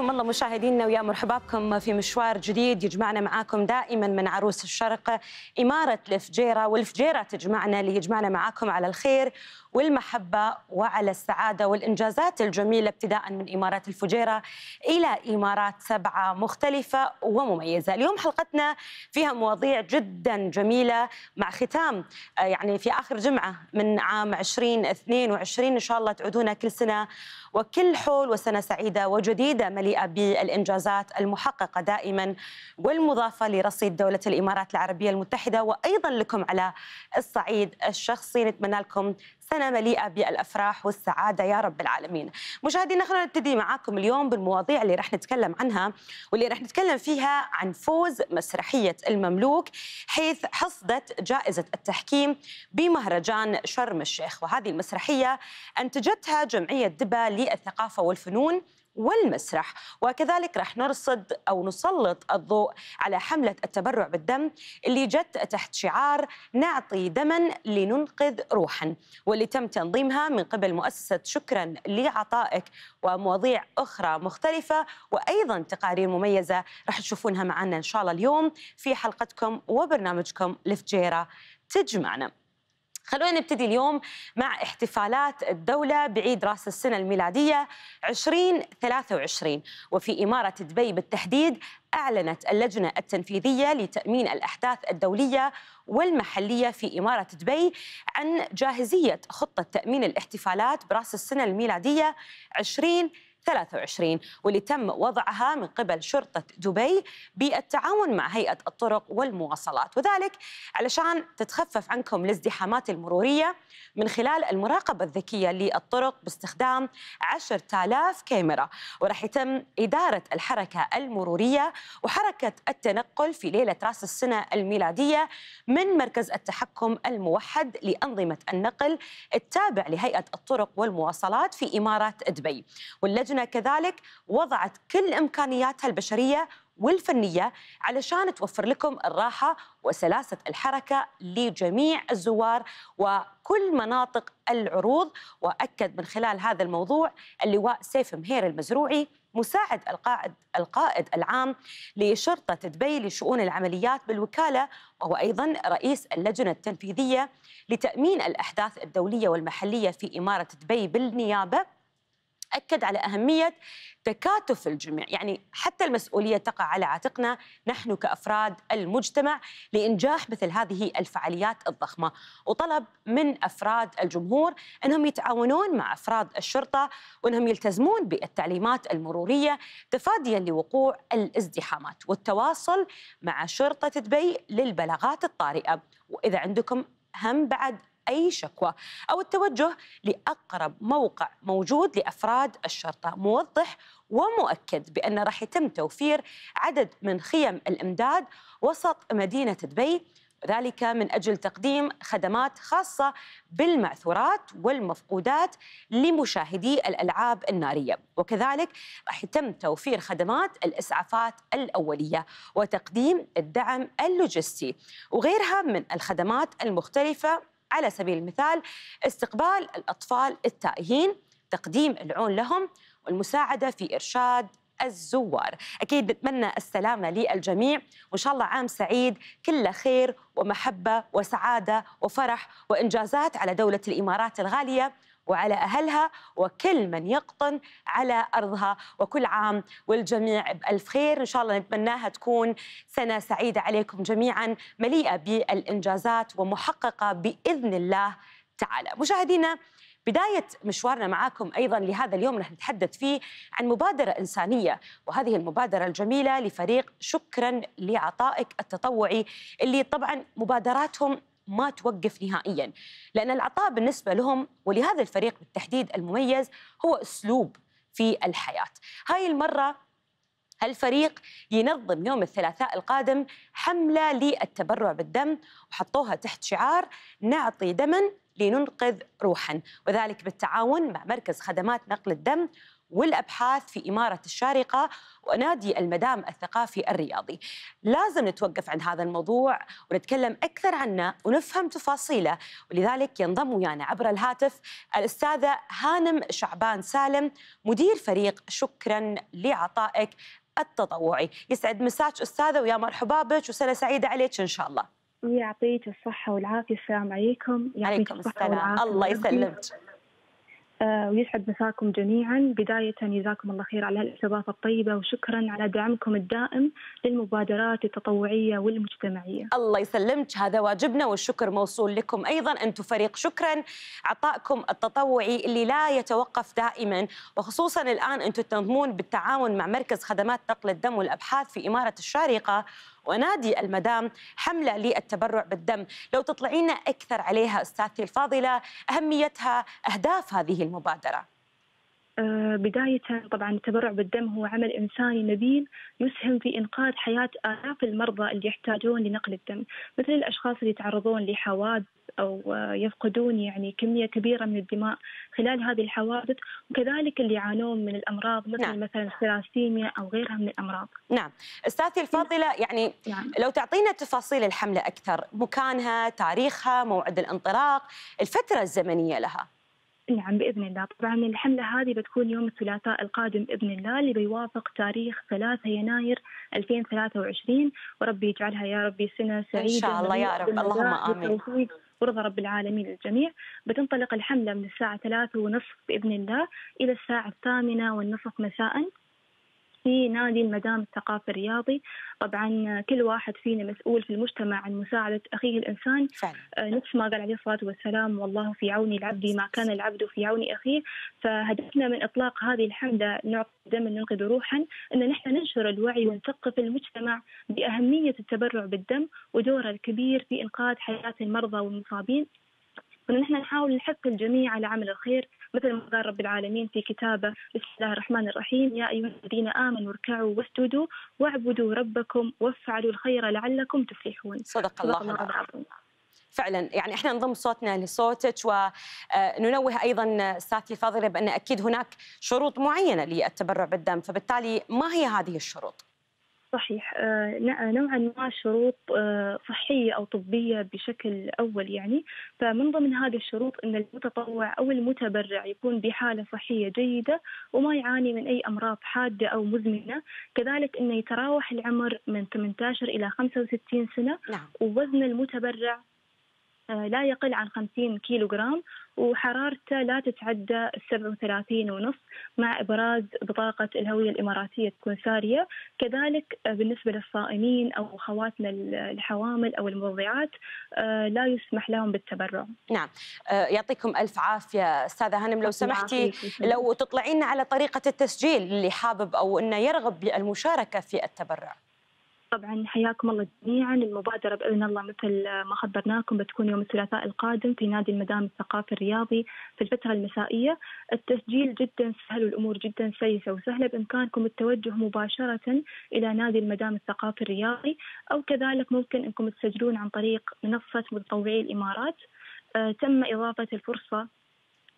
حياكم الله مشاهدينا ويا مرحبا بكم في مشوار جديد يجمعنا معاكم دائما من عروس الشرق إمارة الفجيرة والفجيرة تجمعنا اللي يجمعنا معاكم على الخير والمحبة وعلى السعادة والإنجازات الجميلة ابتداء من إمارات الفجيرة إلى إمارات سبعة مختلفة ومميزة اليوم حلقتنا فيها مواضيع جدا جميلة مع ختام آه، يعني في آخر جمعة من عام 2022 إن شاء الله تعودونا كل سنة وكل حول وسنة سعيدة وجديدة مليئة بالإنجازات المحققة دائما والمضافة لرصيد دولة الإمارات العربية المتحدة وأيضا لكم على الصعيد الشخصي نتمنى لكم سنة مليئة بالأفراح والسعادة يا رب العالمين مشاهدينا خلونا نبتدي معاكم اليوم بالمواضيع اللي رح نتكلم عنها واللي رح نتكلم فيها عن فوز مسرحية المملوك حيث حصدت جائزة التحكيم بمهرجان شرم الشيخ وهذه المسرحية أنتجتها جمعية دبا للثقافة والفنون والمسرح وكذلك رح نرصد أو نسلط الضوء على حملة التبرع بالدم اللي جت تحت شعار نعطي دما لننقذ روحا واللي تم تنظيمها من قبل مؤسسة شكرا لعطائك ومواضيع أخرى مختلفة وأيضا تقارير مميزة رح تشوفونها معنا إن شاء الله اليوم في حلقتكم وبرنامجكم لفجيرة تجمعنا خلونا نبتدي اليوم مع احتفالات الدولة بعيد راس السنة الميلادية 2023 وفي إمارة دبي بالتحديد أعلنت اللجنة التنفيذية لتأمين الأحداث الدولية والمحلية في إمارة دبي عن جاهزية خطة تأمين الاحتفالات برأس السنة الميلادية 2023 23 واللي تم وضعها من قبل شرطة دبي بالتعاون مع هيئة الطرق والمواصلات وذلك علشان تتخفف عنكم الازدحامات المرورية من خلال المراقبة الذكية للطرق باستخدام 10000 كاميرا وراح يتم إدارة الحركة المرورية وحركة التنقل في ليلة رأس السنة الميلادية من مركز التحكم الموحد لأنظمة النقل التابع لهيئة الطرق والمواصلات في إمارة دبي واللجنة اللجنه كذلك وضعت كل امكانياتها البشريه والفنيه علشان توفر لكم الراحه وسلاسه الحركه لجميع الزوار وكل مناطق العروض واكد من خلال هذا الموضوع اللواء سيف مهير المزروعي مساعد القائد القائد العام لشرطه دبي لشؤون العمليات بالوكاله وهو ايضا رئيس اللجنه التنفيذيه لتامين الاحداث الدوليه والمحليه في اماره دبي بالنيابه أكد على أهمية تكاتف الجميع يعني حتى المسؤولية تقع على عاتقنا نحن كأفراد المجتمع لإنجاح مثل هذه الفعاليات الضخمة وطلب من أفراد الجمهور أنهم يتعاونون مع أفراد الشرطة وأنهم يلتزمون بالتعليمات المرورية تفاديا لوقوع الازدحامات والتواصل مع شرطة دبي للبلاغات الطارئة وإذا عندكم هم بعد أي شكوى أو التوجه لأقرب موقع موجود لأفراد الشرطة موضح ومؤكد بأن راح يتم توفير عدد من خيم الإمداد وسط مدينة دبي ذلك من أجل تقديم خدمات خاصة بالمعثورات والمفقودات لمشاهدي الألعاب النارية وكذلك راح يتم توفير خدمات الإسعافات الأولية وتقديم الدعم اللوجستي وغيرها من الخدمات المختلفة على سبيل المثال استقبال الأطفال التائهين تقديم العون لهم والمساعدة في إرشاد الزوار أكيد نتمنى السلامة للجميع وإن شاء الله عام سعيد كله خير ومحبة وسعادة وفرح وإنجازات على دولة الإمارات الغالية وعلى أهلها وكل من يقطن على أرضها وكل عام والجميع بألف خير إن شاء الله نتمناها تكون سنة سعيدة عليكم جميعا مليئة بالإنجازات ومحققة بإذن الله تعالى مشاهدينا بداية مشوارنا معاكم أيضا لهذا اليوم رح نتحدث فيه عن مبادرة إنسانية وهذه المبادرة الجميلة لفريق شكرا لعطائك التطوعي اللي طبعا مبادراتهم ما توقف نهائيا لأن العطاء بالنسبة لهم ولهذا الفريق بالتحديد المميز هو أسلوب في الحياة هاي المرة الفريق ينظم يوم الثلاثاء القادم حملة للتبرع بالدم وحطوها تحت شعار نعطي دما لننقذ روحا وذلك بالتعاون مع مركز خدمات نقل الدم والابحاث في اماره الشارقه ونادي المدام الثقافي الرياضي. لازم نتوقف عند هذا الموضوع ونتكلم اكثر عنه ونفهم تفاصيله ولذلك ينضم ويانا عبر الهاتف الاستاذه هانم شعبان سالم مدير فريق شكرا لعطائك التطوعي. يسعد مساك استاذه ويا مرحبا بك وسنه سعيده عليك ان شاء الله. يعطيك الصحة والعافية السلام عليكم عليكم السلام الله يسلمك آه، ويسعد مساكم جميعا بداية جزاكم الله خير على الاستضافة الطيبة وشكرا على دعمكم الدائم للمبادرات التطوعية والمجتمعية الله يسلمك هذا واجبنا والشكر موصول لكم أيضا أنتم فريق شكرا عطائكم التطوعي اللي لا يتوقف دائما وخصوصا الآن أنتم تنظمون بالتعاون مع مركز خدمات نقل الدم والأبحاث في إمارة الشارقة ونادي المدام حملة للتبرع بالدم لو تطلعينا أكثر عليها أستاذتي الفاضلة أهميتها أهداف هذه المبادرة أه، بداية طبعا التبرع بالدم هو عمل إنساني نبيل يسهم في إنقاذ حياة آلاف المرضى اللي يحتاجون لنقل الدم مثل الأشخاص اللي يتعرضون لحوادث أو يفقدون يعني كمية كبيرة من الدماء خلال هذه الحوادث وكذلك اللي يعانون من الأمراض مثل نعم. مثلا الثلاسيميا أو غيرها من الأمراض نعم أستاذتي الفاضلة نعم. يعني نعم. لو تعطينا تفاصيل الحملة أكثر مكانها تاريخها موعد الانطلاق الفترة الزمنية لها نعم باذن الله، طبعا الحمله هذه بتكون يوم الثلاثاء القادم باذن الله اللي بيوافق تاريخ 3 يناير 2023 وربي يجعلها يا ربي سنه سعيده ان شاء الله يا رب اللهم امين ورضا رب العالمين للجميع بتنطلق الحملة من الساعة ثلاثة ونصف بإذن الله إلى الساعة الثامنة والنصف مساء في نادي المدام الثقافي الرياضي طبعا كل واحد فينا مسؤول في المجتمع عن مساعدة أخيه الإنسان آه، نفس ما قال عليه الصلاة والسلام والله في عون العبد ما كان العبد في عون أخيه فهدفنا من إطلاق هذه الحملة نعطي دم ننقذ روحا أن نحن ننشر الوعي ونثقف المجتمع بأهمية التبرع بالدم ودوره الكبير في إنقاذ حياة المرضى والمصابين ونحن نحاول نحث الجميع على عمل الخير مثل ما قال رب العالمين في كتابه بسم الله الرحمن الرحيم يا أيها الذين آمنوا اركعوا واسجدوا واعبدوا ربكم وافعلوا الخير لعلكم تفلحون صدق الله, العظيم فعلا يعني احنا نضم صوتنا لصوتك وننوه آه، ايضا استاذتي الفاضله بان اكيد هناك شروط معينه للتبرع بالدم فبالتالي ما هي هذه الشروط؟ صحيح آه، نوعا ما شروط آه، صحية أو طبية بشكل أول يعني فمن ضمن هذه الشروط أن المتطوع أو المتبرع يكون بحالة صحية جيدة وما يعاني من أي أمراض حادة أو مزمنة كذلك أنه يتراوح العمر من 18 إلى 65 سنة نعم. ووزن المتبرع آه، لا يقل عن 50 كيلو جرام وحرارته لا تتعدى 37 ونص مع إبراز بطاقة الهوية الإماراتية تكون سارية كذلك آه، بالنسبة للصائمين أو خواتنا الحوامل أو المرضعات آه، لا يسمح لهم بالتبرع نعم يعطيكم ألف عافية أستاذة هانم لو سمحتي لو تطلعين على طريقة التسجيل اللي حابب أو أنه يرغب بالمشاركة في التبرع طبعا حياكم الله جميعا المبادرة بإذن الله مثل ما خبرناكم بتكون يوم الثلاثاء القادم في نادي المدام الثقافي الرياضي في الفترة المسائية التسجيل جدا سهل والأمور جدا سلسة وسهلة بإمكانكم التوجه مباشرة إلى نادي المدام الثقافي الرياضي أو كذلك ممكن أنكم تسجلون عن طريق منصة متطوعي الإمارات آه، تم إضافة الفرصة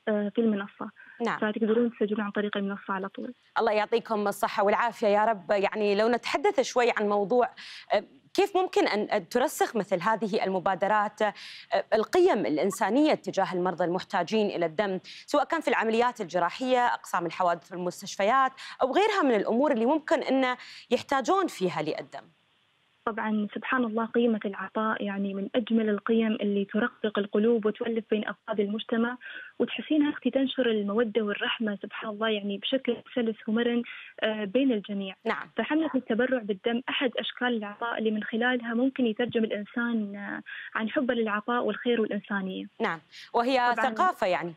آه، في المنصة نعم. فتقدرون تسجلون عن طريق المنصه على طول الله يعطيكم الصحه والعافيه يا رب يعني لو نتحدث شوي عن موضوع أه، كيف ممكن ان ترسخ مثل هذه المبادرات أه، القيم الانسانيه تجاه المرضى المحتاجين الى الدم، سواء كان في العمليات الجراحيه، اقسام الحوادث في المستشفيات او غيرها من الامور اللي ممكن ان يحتاجون فيها للدم. طبعا سبحان الله قيمة العطاء يعني من أجمل القيم اللي ترقق القلوب وتولف بين أفراد المجتمع وتحسينها أختي تنشر المودة والرحمة سبحان الله يعني بشكل سلس ومرن آه، بين الجميع نعم. فحملة التبرع بالدم أحد أشكال العطاء اللي من خلالها ممكن يترجم الإنسان آه، عن حبه للعطاء والخير والإنسانية نعم وهي ثقافة يعني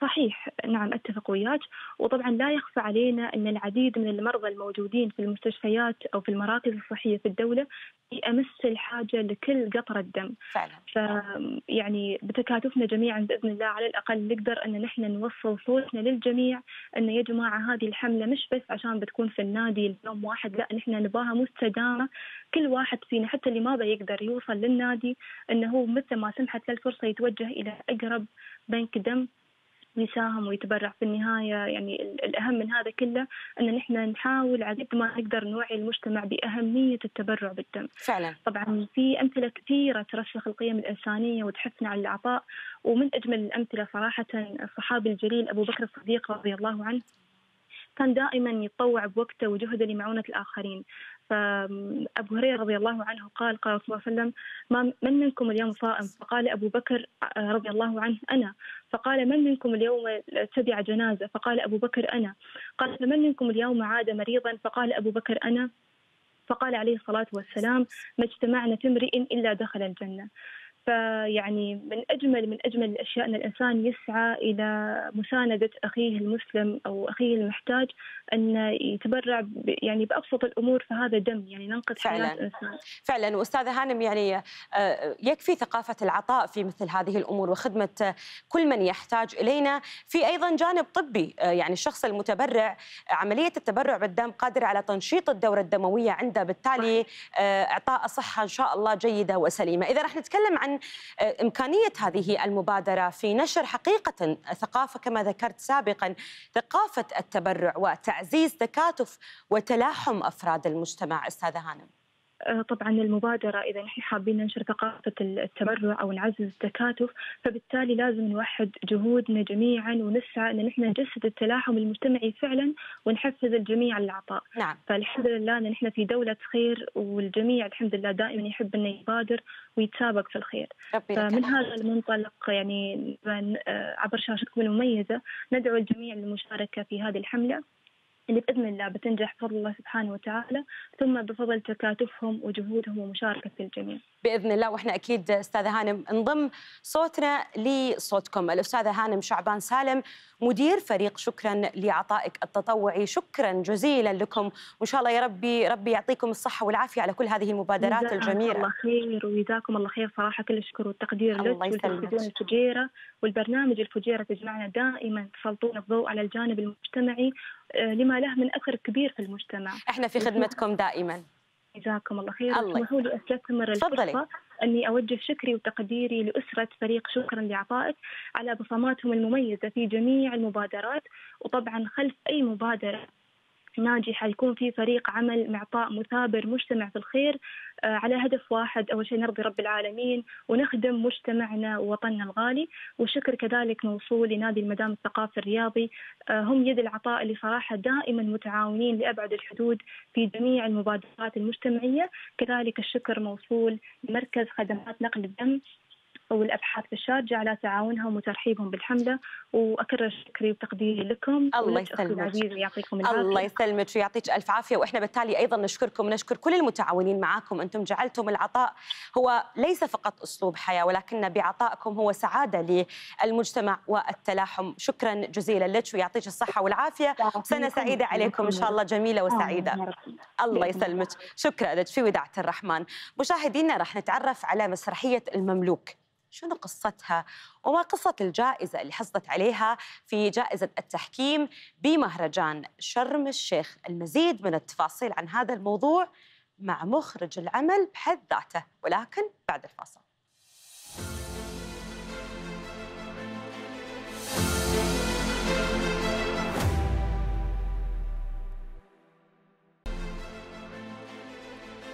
صحيح نعم أتفق وياك وطبعا لا يخفى علينا أن العديد من المرضى الموجودين في المستشفيات أو في المراكز الصحية في الدولة في أمس الحاجة لكل قطرة دم فعلا فيعني بتكاتفنا جميعا بإذن الله على الأقل نقدر أن نحن نوصل صوتنا للجميع أن يا جماعة هذه الحملة مش بس عشان بتكون في النادي اليوم واحد لا نحن نباها مستدامة كل واحد فينا حتى اللي ما بيقدر يوصل للنادي أنه هو مثل ما سمحت له الفرصة يتوجه إلى أقرب بنك دم يساهم ويتبرع في النهاية يعني الأهم من هذا كله أن نحن نحاول على قد ما نقدر نوعي المجتمع بأهمية التبرع بالدم فعلا طبعا في أمثلة كثيرة ترسخ القيم الإنسانية وتحثنا على العطاء ومن أجمل الأمثلة صراحة الصحابي الجليل أبو بكر الصديق رضي الله عنه كان دائما يتطوع بوقته وجهده لمعونة الآخرين فأبو هريرة رضي الله عنه قال قال صلى الله عليه وسلم ما من منكم اليوم صائم فقال أبو بكر آه، رضي الله عنه أنا فقال من منكم اليوم تبع جنازة فقال أبو بكر أنا قال فمن منكم اليوم عاد مريضا فقال أبو بكر أنا فقال عليه الصلاة والسلام ما اجتمعنا في امرئ إلا دخل الجنة فيعني من اجمل من اجمل الاشياء ان الانسان يسعى الى مسانده اخيه المسلم او اخيه المحتاج ان يتبرع يعني بابسط الامور فهذا دم يعني ننقذ حياه الانسان. فعلا واستاذه هانم يعني آه، يكفي ثقافه العطاء في مثل هذه الامور وخدمه كل من يحتاج الينا، في ايضا جانب طبي آه، يعني الشخص المتبرع عمليه التبرع بالدم قادره على تنشيط الدوره الدمويه عنده بالتالي آه، اعطاء صحه ان شاء الله جيده وسليمه، اذا راح نتكلم عن عن آه، إمكانية هذه المبادرة في نشر حقيقة ثقافة كما ذكرت سابقا ثقافة التبرع وتعزيز تكاتف وتلاحم أفراد المجتمع أستاذة هانم آه، طبعا المبادرة إذا نحن حابين ننشر ثقافة التبرع أو نعزز التكاتف فبالتالي لازم نوحد جهودنا جميعا ونسعى أن نحن نجسد التلاحم المجتمعي فعلا ونحفز الجميع على العطاء نعم. فالحمد لله أن نحن في دولة خير والجميع الحمد لله دائما يحب أنه يبادر ويتسابق في الخير فمن هذا المنطلق يعني آه، عبر شاشتكم المميزة ندعو الجميع للمشاركة في هذه الحملة اللي بإذن الله بتنجح بفضل الله سبحانه وتعالى ثم بفضل تكاتفهم وجهودهم ومشاركة الجميع بإذن الله وإحنا أكيد أستاذة هانم نضم صوتنا لصوتكم الأستاذة هانم شعبان سالم مدير فريق شكرا لعطائك التطوعي شكرا جزيلا لكم وإن شاء الله يا ربي ربي يعطيكم الصحة والعافية على كل هذه المبادرات الجميلة الله خير وجزاكم الله خير صراحة كل الشكر والتقدير لك الفجيرة والبرنامج الفجيرة تجمعنا دائما تسلطون الضوء على الجانب المجتمعي آه، لما له من أثر كبير في المجتمع احنا في خدمتكم دائما جزاكم الله خير اسمحوا لي استثمر الفرصه اني اوجه شكري وتقديري لاسره فريق شكرا لعطائك على بصماتهم المميزه في جميع المبادرات وطبعا خلف اي مبادره ناجحة يكون في فريق عمل معطاء مثابر مجتمع في الخير آه، على هدف واحد أول شيء نرضي رب العالمين ونخدم مجتمعنا ووطننا الغالي والشكر كذلك موصول لنادي المدام الثقافي الرياضي آه، هم يد العطاء اللي صراحة دائما متعاونين لأبعد الحدود في جميع المبادرات المجتمعية كذلك الشكر موصول لمركز خدمات نقل الدم والأبحاث الشارجة على تعاونهم وترحيبهم بالحملة وأكرر شكري وتقديري لكم الله يسلمك ويعطيكم العافية الله يسلمك ويعطيك ألف عافية وإحنا بالتالي أيضا نشكركم نشكر كل المتعاونين معاكم أنتم جعلتم العطاء هو ليس فقط أسلوب حياة ولكن بعطائكم هو سعادة للمجتمع والتلاحم شكرا جزيلا لك ويعطيك الصحة والعافية سنة سعيدة عليكم إن شاء الله جميلة وسعيدة الله يسلمك شكرا لك في وداعة الرحمن مشاهدينا راح نتعرف على مسرحية المملوك شنو قصتها وما قصة الجائزة اللي حصلت عليها في جائزة التحكيم بمهرجان شرم الشيخ المزيد من التفاصيل عن هذا الموضوع مع مخرج العمل بحد ذاته ولكن بعد الفاصل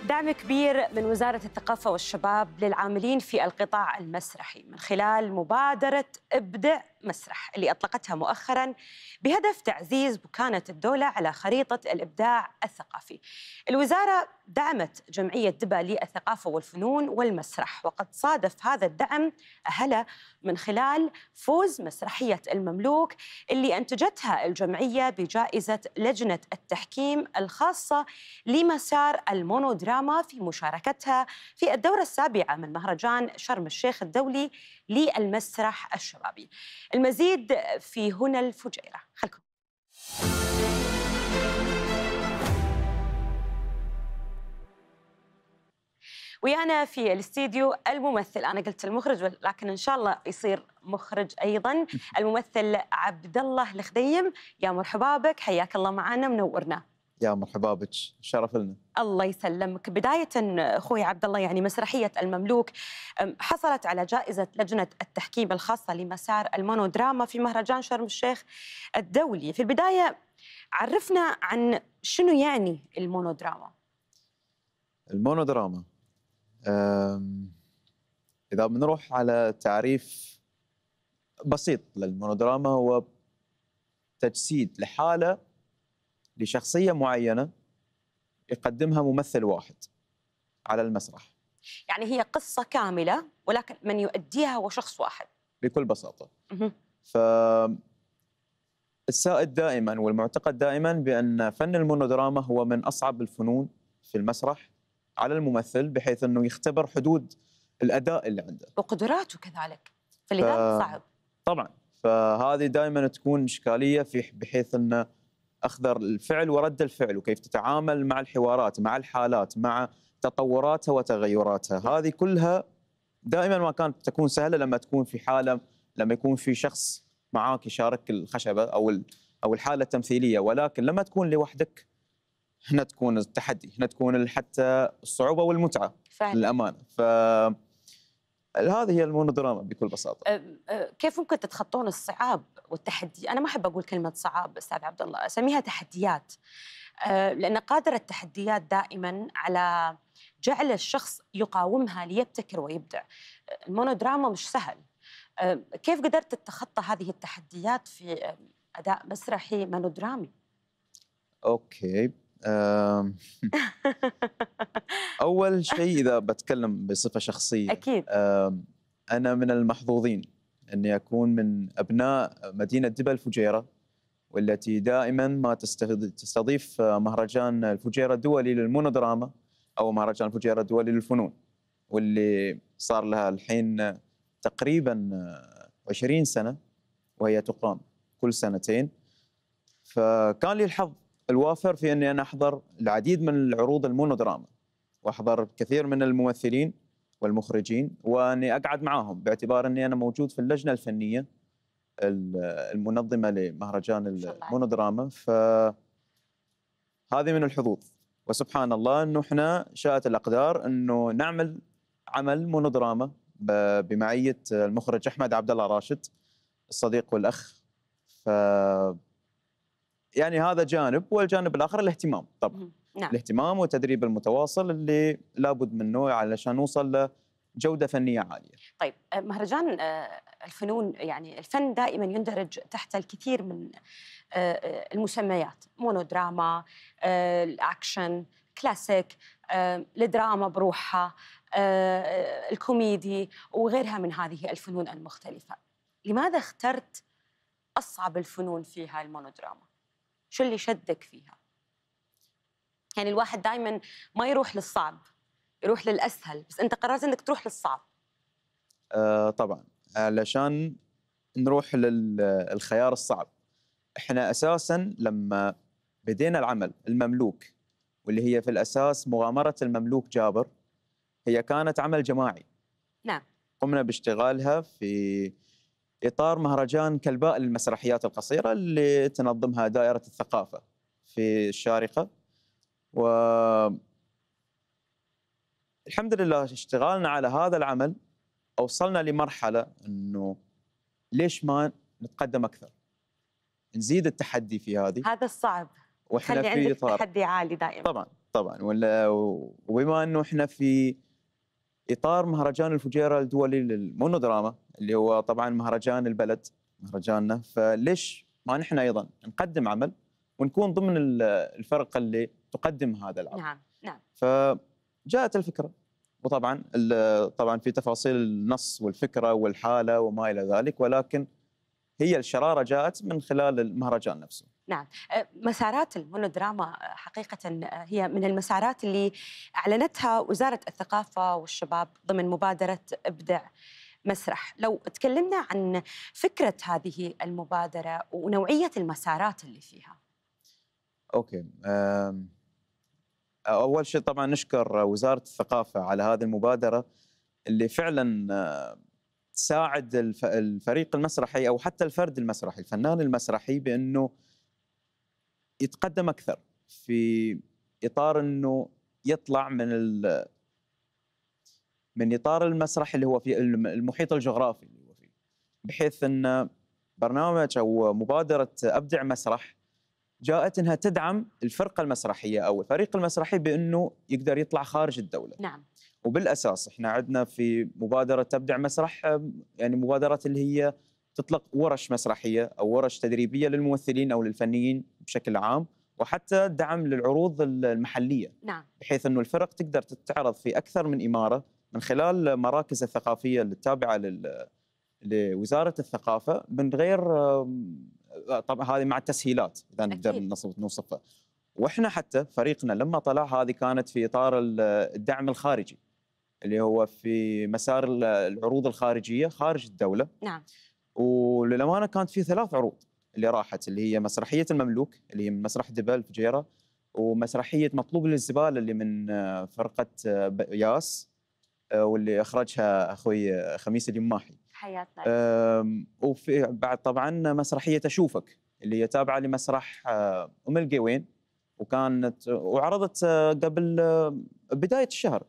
دعم كبير من وزارة الثقافة والشباب للعاملين في القطاع المسرحي من خلال مبادرة ابدع مسرح اللي أطلقتها مؤخرا بهدف تعزيز مكانة الدولة على خريطة الإبداع الثقافي الوزارة دعمت جمعية دبا للثقافة والفنون والمسرح وقد صادف هذا الدعم أهلا من خلال فوز مسرحية المملوك اللي أنتجتها الجمعية بجائزة لجنة التحكيم الخاصة لمسار المونودراما في مشاركتها في الدورة السابعة من مهرجان شرم الشيخ الدولي للمسرح الشبابي المزيد في هنا الفجيرة خلكم ويانا في الاستديو الممثل انا قلت المخرج لكن ان شاء الله يصير مخرج ايضا الممثل عبد الله الخديم يا مرحبا بك حياك الله معنا منورنا يا مرحبا بك شرف لنا الله يسلمك بداية أخوي عبد الله يعني مسرحية المملوك حصلت على جائزة لجنة التحكيم الخاصة لمسار المونودراما في مهرجان شرم الشيخ الدولي في البداية عرفنا عن شنو يعني المونودراما المونودراما إذا بنروح على تعريف بسيط للمونودراما هو تجسيد لحالة لشخصيه معينه يقدمها ممثل واحد على المسرح يعني هي قصه كامله ولكن من يؤديها هو شخص واحد بكل بساطه ف السائد دائما والمعتقد دائما بان فن المونودراما هو من اصعب الفنون في المسرح على الممثل بحيث انه يختبر حدود الاداء اللي عنده وقدراته كذلك فلذلك ف... صعب طبعا فهذه دائما تكون اشكاليه في بحيث انه اخذر الفعل ورد الفعل وكيف تتعامل مع الحوارات مع الحالات مع تطوراتها وتغيراتها هذه كلها دائما ما كانت تكون سهله لما تكون في حاله لما يكون في شخص معاك يشارك الخشبه او او الحاله التمثيليه ولكن لما تكون لوحدك هنا تكون التحدي هنا تكون حتى الصعوبه والمتعه فعلا للامانه ف هذه هي المونودراما بكل بساطه كيف ممكن تتخطون الصعاب والتحدي انا ما احب اقول كلمه صعاب استاذ عبد الله اسميها تحديات لان قادر التحديات دائما على جعل الشخص يقاومها ليبتكر ويبدع المونودراما مش سهل كيف قدرت تتخطى هذه التحديات في اداء مسرحي مونودرامي اوكي اول شيء اذا بتكلم بصفه شخصيه اكيد انا من المحظوظين اني اكون من ابناء مدينه دبا الفجيرة والتي دائما ما تستضيف مهرجان الفجيره الدولي للمونودراما او مهرجان الفجيره الدولي للفنون واللي صار لها الحين تقريبا 20 سنه وهي تقام كل سنتين فكان لي الحظ الوافر في اني انا احضر العديد من العروض المونودراما واحضر كثير من الممثلين والمخرجين واني اقعد معاهم باعتبار اني انا موجود في اللجنه الفنيه المنظمه لمهرجان المونودراما ف هذه من الحظوظ وسبحان الله انه احنا شاءت الاقدار انه نعمل عمل مونودراما بمعيه المخرج احمد عبد الله راشد الصديق والاخ ف يعني هذا جانب والجانب الاخر الاهتمام طبعا نعم. الاهتمام والتدريب المتواصل اللي لابد منه علشان نوصل لجوده فنيه عاليه. طيب آه، مهرجان آه، الفنون يعني الفن دائما يندرج تحت الكثير من آه، المسميات مونودراما الاكشن كلاسيك الدراما بروحها الكوميدي وغيرها من هذه الفنون المختلفه. لماذا اخترت اصعب الفنون فيها المونودراما؟ شو اللي شدك فيها يعني الواحد دائما ما يروح للصعب يروح للاسهل بس انت قررت انك تروح للصعب آه طبعا علشان نروح للخيار الصعب احنا اساسا لما بدينا العمل المملوك واللي هي في الاساس مغامره المملوك جابر هي كانت عمل جماعي نعم قمنا باشتغالها في اطار مهرجان كلباء للمسرحيات القصيره اللي تنظمها دائره الثقافه في الشارقه و الحمد لله اشتغالنا على هذا العمل اوصلنا لمرحله انه ليش ما نتقدم اكثر نزيد التحدي في هذه هذا الصعب واحنا في عندك تحدي عالي دائما طبعا طبعا ولا وبما انه احنا في اطار مهرجان الفجيره الدولي للمونودراما اللي هو طبعا مهرجان البلد مهرجاننا فليش ما نحن ايضا نقدم عمل ونكون ضمن الفرقه اللي تقدم هذا العمل نعم نعم فجاءت الفكره وطبعا طبعا في تفاصيل النص والفكره والحاله وما الى ذلك ولكن هي الشراره جاءت من خلال المهرجان نفسه نعم مسارات المونودراما حقيقة هي من المسارات اللي أعلنتها وزارة الثقافة والشباب ضمن مبادرة ابدع مسرح لو تكلمنا عن فكرة هذه المبادرة ونوعية المسارات اللي فيها أوكي أول شيء طبعا نشكر وزارة الثقافة على هذه المبادرة اللي فعلا تساعد الفريق المسرحي أو حتى الفرد المسرحي الفنان المسرحي بأنه يتقدم اكثر في اطار انه يطلع من ال من اطار المسرح اللي هو في المحيط الجغرافي اللي هو فيه بحيث ان برنامج او مبادره ابدع مسرح جاءت انها تدعم الفرقه المسرحيه او الفريق المسرحي بانه يقدر يطلع خارج الدوله نعم وبالاساس احنا عندنا في مبادره ابدع مسرح يعني مبادره اللي هي تطلق ورش مسرحيه او ورش تدريبيه للممثلين او للفنيين بشكل عام وحتى دعم للعروض المحليه نعم. بحيث انه الفرق تقدر تتعرض في اكثر من اماره من خلال مراكز الثقافيه التابعه لل لوزاره الثقافه من غير طبعا هذه مع التسهيلات اذا نقدر نوصفها واحنا حتى فريقنا لما طلع هذه كانت في اطار الدعم الخارجي اللي هو في مسار العروض الخارجيه خارج الدوله نعم وللامانه كانت في ثلاث عروض اللي راحت اللي هي مسرحيه المملوك اللي هي من مسرح دبل جيرة ومسرحيه مطلوب للزباله اللي من آه، فرقه آه، ياس آه، واللي اخرجها اخوي خميس اليماحي حياتنا وفي بعد طبعا مسرحيه اشوفك اللي هي تابعه لمسرح ام القيوين وكانت وعرضت قبل بدايه الشهر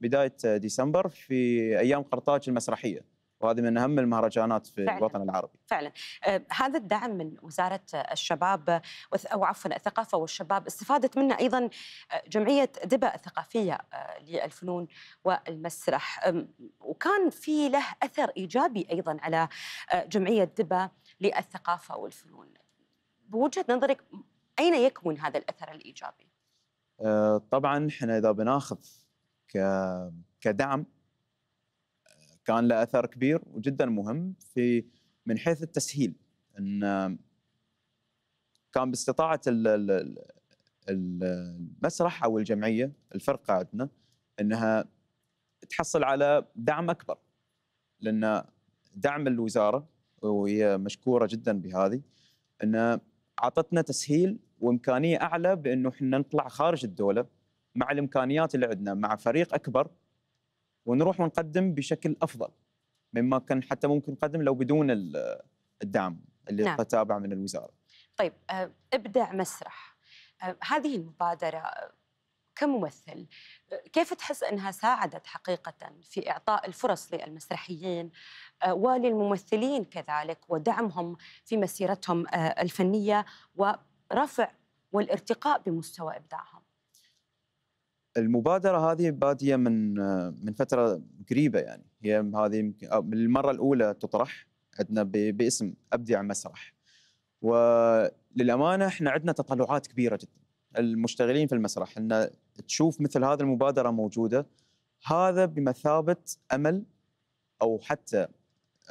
بدايه ديسمبر في ايام قرطاج المسرحيه وهذه من اهم المهرجانات في فعلا. الوطن العربي. فعلا آه، هذا الدعم من وزاره الشباب او عفوا الثقافه والشباب استفادت منه ايضا آه، جمعيه دبا الثقافيه للفنون والمسرح وكان في له اثر ايجابي ايضا على آه، جمعيه دبا للثقافه والفنون. بوجهه نظرك اين يكمن هذا الاثر الايجابي؟ طبعا احنا اذا بناخذ كدعم كان له اثر كبير وجدا مهم في من حيث التسهيل ان كان باستطاعه المسرح او الجمعيه الفرقه عندنا انها تحصل على دعم اكبر لان دعم الوزاره وهي مشكوره جدا بهذه ان اعطتنا تسهيل وامكانيه اعلى بانه احنا نطلع خارج الدوله مع الامكانيات اللي عندنا مع فريق اكبر ونروح ونقدم بشكل افضل مما كان حتى ممكن نقدم لو بدون الدعم اللي نعم. تتابع من الوزاره. طيب آه، ابدع مسرح آه، هذه المبادره كممثل كيف تحس انها ساعدت حقيقه في اعطاء الفرص للمسرحيين آه، وللممثلين كذلك ودعمهم في مسيرتهم الفنيه ورفع والارتقاء بمستوى ابداعهم؟ المبادره هذه باديه من من فتره قريبه يعني هي هذه يمكن المره الاولى تطرح عندنا باسم ابدع مسرح وللامانه احنا عندنا تطلعات كبيره جدا المشتغلين في المسرح ان تشوف مثل هذه المبادره موجوده هذا بمثابه امل او حتى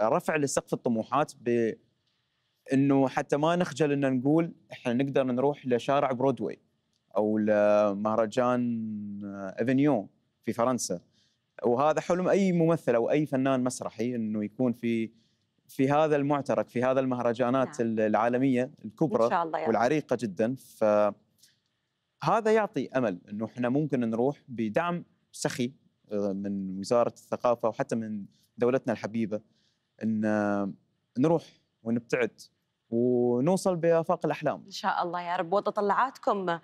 رفع لسقف الطموحات ب انه حتى ما نخجل ان نقول احنا نقدر نروح لشارع برودواي او لمهرجان افنيو آه، في فرنسا وهذا حلم اي ممثل او اي فنان مسرحي انه يكون في في هذا المعترك في هذا المهرجانات نعم. العالميه الكبرى إن شاء الله يعني. والعريقه جدا هذا يعطي امل انه احنا ممكن نروح بدعم سخي آه، من وزاره الثقافه وحتى من دولتنا الحبيبه ان آه، نروح ونبتعد ونوصل بافاق الاحلام. ان شاء الله يا رب وتطلعاتكم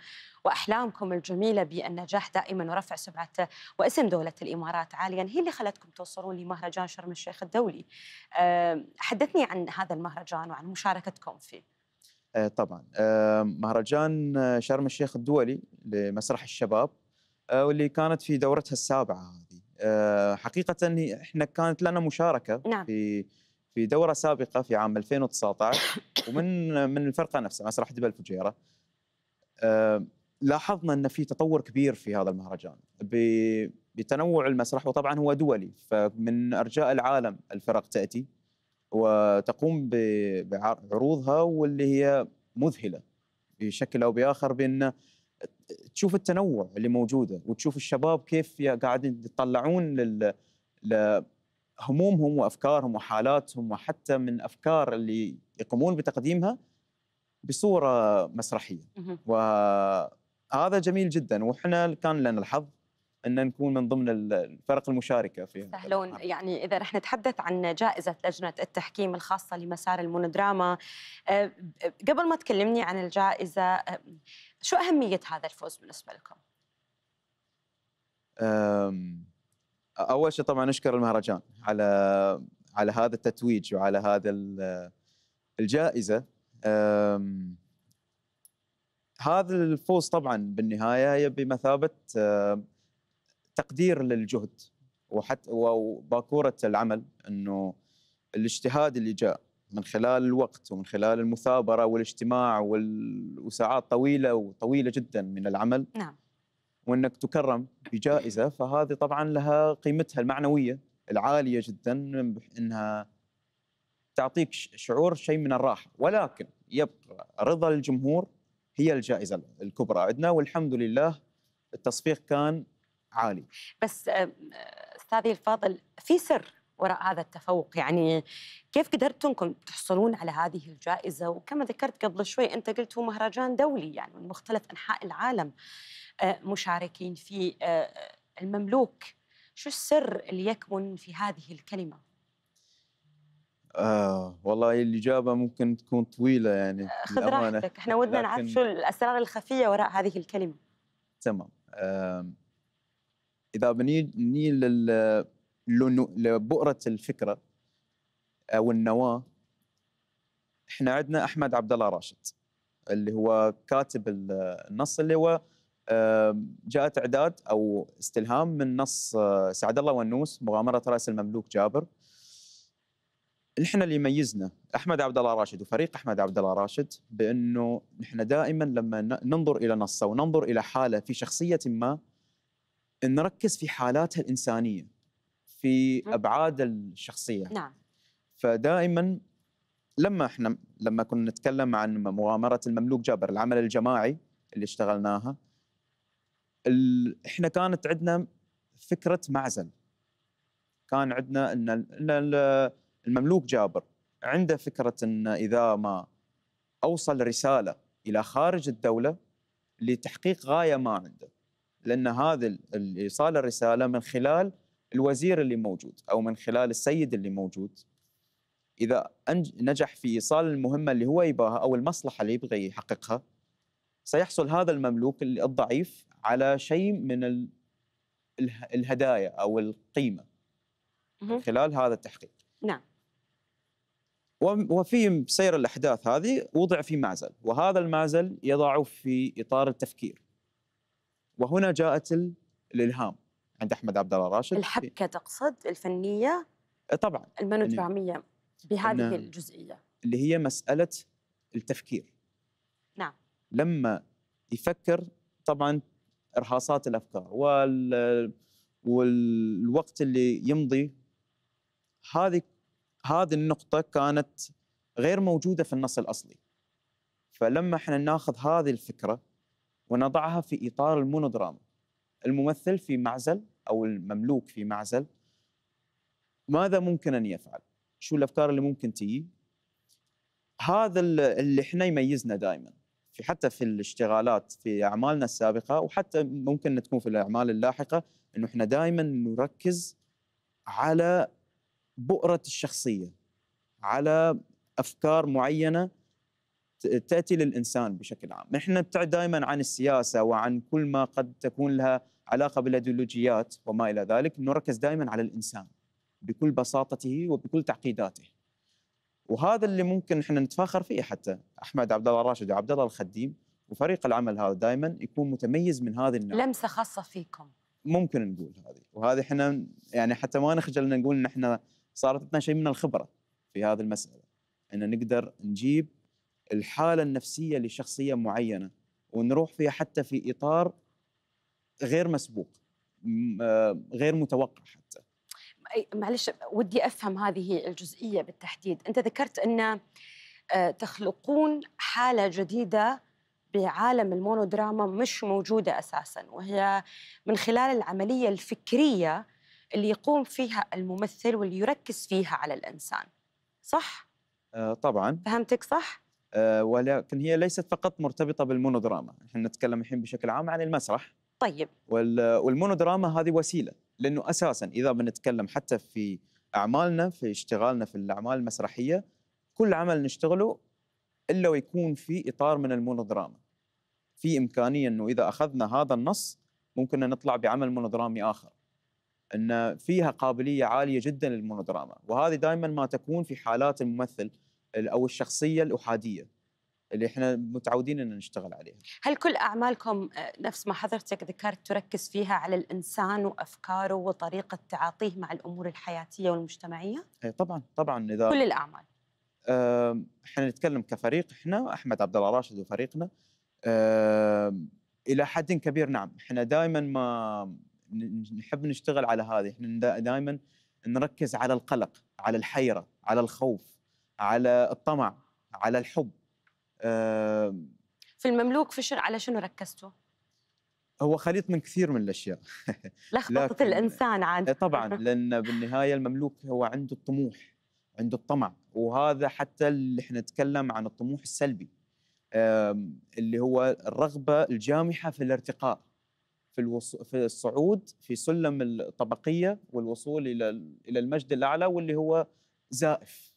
واحلامكم الجميله بالنجاح دائما ورفع سمعه واسم دوله الامارات عاليا هي اللي خلتكم توصلون لمهرجان شرم الشيخ الدولي. حدثني عن هذا المهرجان وعن مشاركتكم فيه. آه، طبعا مهرجان شرم الشيخ الدولي لمسرح الشباب آه، واللي كانت في دورتها السابعه هذه آه، حقيقه احنا كانت لنا مشاركه نعم. في في دوره سابقه في عام 2019 ومن من الفرقه نفسها مسرح دبل فجيره آه، لاحظنا ان في تطور كبير في هذا المهرجان بتنوع المسرح وطبعا هو دولي فمن ارجاء العالم الفرق تاتي وتقوم بعروضها واللي هي مذهله بشكل او باخر بان تشوف التنوع اللي موجوده وتشوف الشباب كيف قاعدين يتطلعون لل همومهم وافكارهم وحالاتهم وحتى من افكار اللي يقومون بتقديمها بصوره مسرحيه وهذا جميل جدا واحنا كان لنا الحظ ان نكون من ضمن الفرق المشاركه في سهلون يعني اذا رح نتحدث عن جائزه لجنه التحكيم الخاصه لمسار المونودراما آه، قبل ما تكلمني عن الجائزه آه، شو اهميه هذا الفوز بالنسبه لكم؟ اول شيء طبعا نشكر المهرجان نعم. على على هذا التتويج وعلى هذا الجائزه هذا الفوز طبعا بالنهايه هي بمثابه تقدير للجهد وحتى وباكوره العمل انه الاجتهاد اللي جاء من خلال الوقت ومن خلال المثابره والاجتماع وساعات طويله وطويله جدا من العمل نعم وانك تكرم بجائزه فهذه طبعا لها قيمتها المعنويه العاليه جدا انها تعطيك شعور شيء من الراحه ولكن يبقى رضا الجمهور هي الجائزه الكبرى عندنا والحمد لله التصفيق كان عالي بس آه، استاذي الفاضل في سر وراء هذا التفوق يعني كيف قدرتم تحصلون على هذه الجائزه وكما ذكرت قبل شوي انت قلت هو مهرجان دولي يعني من مختلف انحاء العالم آه، مشاركين في آه، المملوك شو السر اللي يكمن في هذه الكلمة؟ آه والله الإجابة ممكن تكون طويلة يعني آه، خذ راحتك احنا ودنا نعرف شو الأسرار الخفية وراء هذه الكلمة تمام آه إذا بنيجي لبؤرة الفكرة أو النواة احنا عندنا أحمد عبد الله راشد اللي هو كاتب النص اللي هو جاءت اعداد او استلهام من نص آه، سعد الله والنوس مغامره راس المملوك جابر نحن اللي يميزنا احمد عبد الله راشد وفريق احمد عبد الله راشد بانه نحن دائما لما ننظر الى نص او ننظر الى حاله في شخصيه ما نركز في حالاتها الانسانيه في ابعاد الشخصيه نعم فدائما لما احنا لما كنا نتكلم عن مغامره المملوك جابر العمل الجماعي اللي اشتغلناها ال... احنا كانت عندنا فكره معزل كان عندنا ان ان المملوك جابر عنده فكره ان اذا ما اوصل رساله الى خارج الدوله لتحقيق غايه ما عنده لان هذا ايصال الرساله من خلال الوزير اللي موجود او من خلال السيد اللي موجود اذا نجح في ايصال المهمه اللي هو يباها او المصلحه اللي يبغى يحققها سيحصل هذا المملوك الضعيف على شيء من الهدايا او القيمه من خلال هذا التحقيق نعم وفي سير الاحداث هذه وضع في معزل وهذا المعزل يضع في اطار التفكير وهنا جاءت الالهام عند احمد عبد الله راشد الحبكه تقصد الفنيه إيه، طبعا المانودراميه بهذه الجزئيه اللي هي مساله التفكير نعم لما يفكر طبعا ارهاصات الافكار وال والوقت اللي يمضي هذه هذه النقطة كانت غير موجودة في النص الأصلي فلما احنا ناخذ هذه الفكرة ونضعها في إطار المونودراما الممثل في معزل أو المملوك في معزل ماذا ممكن أن يفعل شو الأفكار اللي ممكن تيجي هذا اللي احنا يميزنا دائما في حتى في الاشتغالات في اعمالنا السابقه وحتى ممكن تكون في الاعمال اللاحقه انه احنا دائما نركز على بؤره الشخصيه على افكار معينه تاتي للانسان بشكل عام، نحن نبتعد دائما عن السياسه وعن كل ما قد تكون لها علاقه بالايديولوجيات وما الى ذلك، نركز دائما على الانسان بكل بساطته وبكل تعقيداته. وهذا اللي ممكن احنا نتفاخر فيه حتى احمد عبد الله الراشد وعبد الله الخديم وفريق العمل هذا دائما يكون متميز من هذه الناحيه لمسه خاصه فيكم ممكن نقول هذه وهذه احنا يعني حتى ما نخجل ان نقول ان احنا صارت لنا شيء من الخبره في هذه المساله ان نقدر نجيب الحاله النفسيه لشخصيه معينه ونروح فيها حتى في اطار غير مسبوق آه، غير متوقع حتى معلش ودي افهم هذه الجزئيه بالتحديد انت ذكرت ان آه، تخلقون حاله جديده بعالم المونودراما مش موجوده اساسا وهي من خلال العمليه الفكريه اللي يقوم فيها الممثل واللي يركز فيها على الانسان صح آه طبعا فهمتك صح آه ولكن هي ليست فقط مرتبطه بالمونودراما احنا نتكلم الحين بشكل عام عن المسرح طيب والمونودراما هذه وسيله لانه اساسا اذا بنتكلم حتى في اعمالنا في اشتغالنا في الاعمال المسرحيه كل عمل نشتغله الا ويكون في اطار من المونودراما في امكانيه انه اذا اخذنا هذا النص ممكن نطلع بعمل مونودرامي اخر ان فيها قابليه عاليه جدا للمونودراما وهذه دائما ما تكون في حالات الممثل او الشخصيه الاحاديه اللي احنا متعودين ان نشتغل عليها. هل كل اعمالكم آه، نفس ما حضرتك ذكرت تركز فيها على الانسان وافكاره وطريقه تعاطيه مع الامور الحياتيه والمجتمعيه؟ اي طبعا طبعا اذا كل الاعمال احنا نتكلم كفريق احنا احمد عبد الله راشد وفريقنا الى حد كبير نعم احنا دائما ما نحب نشتغل على هذه احنا دائما نركز على القلق على الحيره على الخوف على الطمع على الحب آه، في المملوك فشر على شنو ركزتوا؟ هو خليط من كثير من الاشياء لخبطه الانسان عاد إيه، طبعا لان بالنهايه المملوك هو عنده الطموح عنده الطمع وهذا حتى اللي احنا نتكلم عن الطموح السلبي اللي هو الرغبه الجامحه في الارتقاء في في الصعود في سلم الطبقيه والوصول الى الى المجد الاعلى واللي هو زائف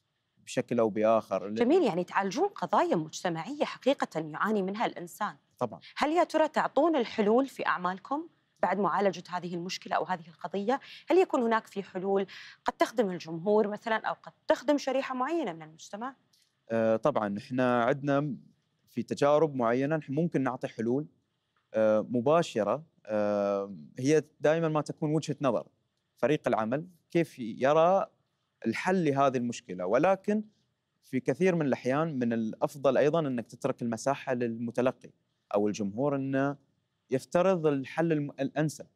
بشكل أو بآخر جميل يعني تعالجون قضايا مجتمعية حقيقة يعاني منها الإنسان طبعا هل يا ترى تعطون الحلول في أعمالكم؟ بعد معالجة هذه المشكلة أو هذه القضية هل يكون هناك في حلول قد تخدم الجمهور مثلا أو قد تخدم شريحة معينة من المجتمع؟ آه طبعا احنا عندنا في تجارب معينة ممكن نعطي حلول آه مباشرة آه هي دائما ما تكون وجهة نظر فريق العمل كيف يرى الحل لهذه المشكله ولكن في كثير من الاحيان من الافضل ايضا انك تترك المساحه للمتلقي او الجمهور انه يفترض الحل الانسب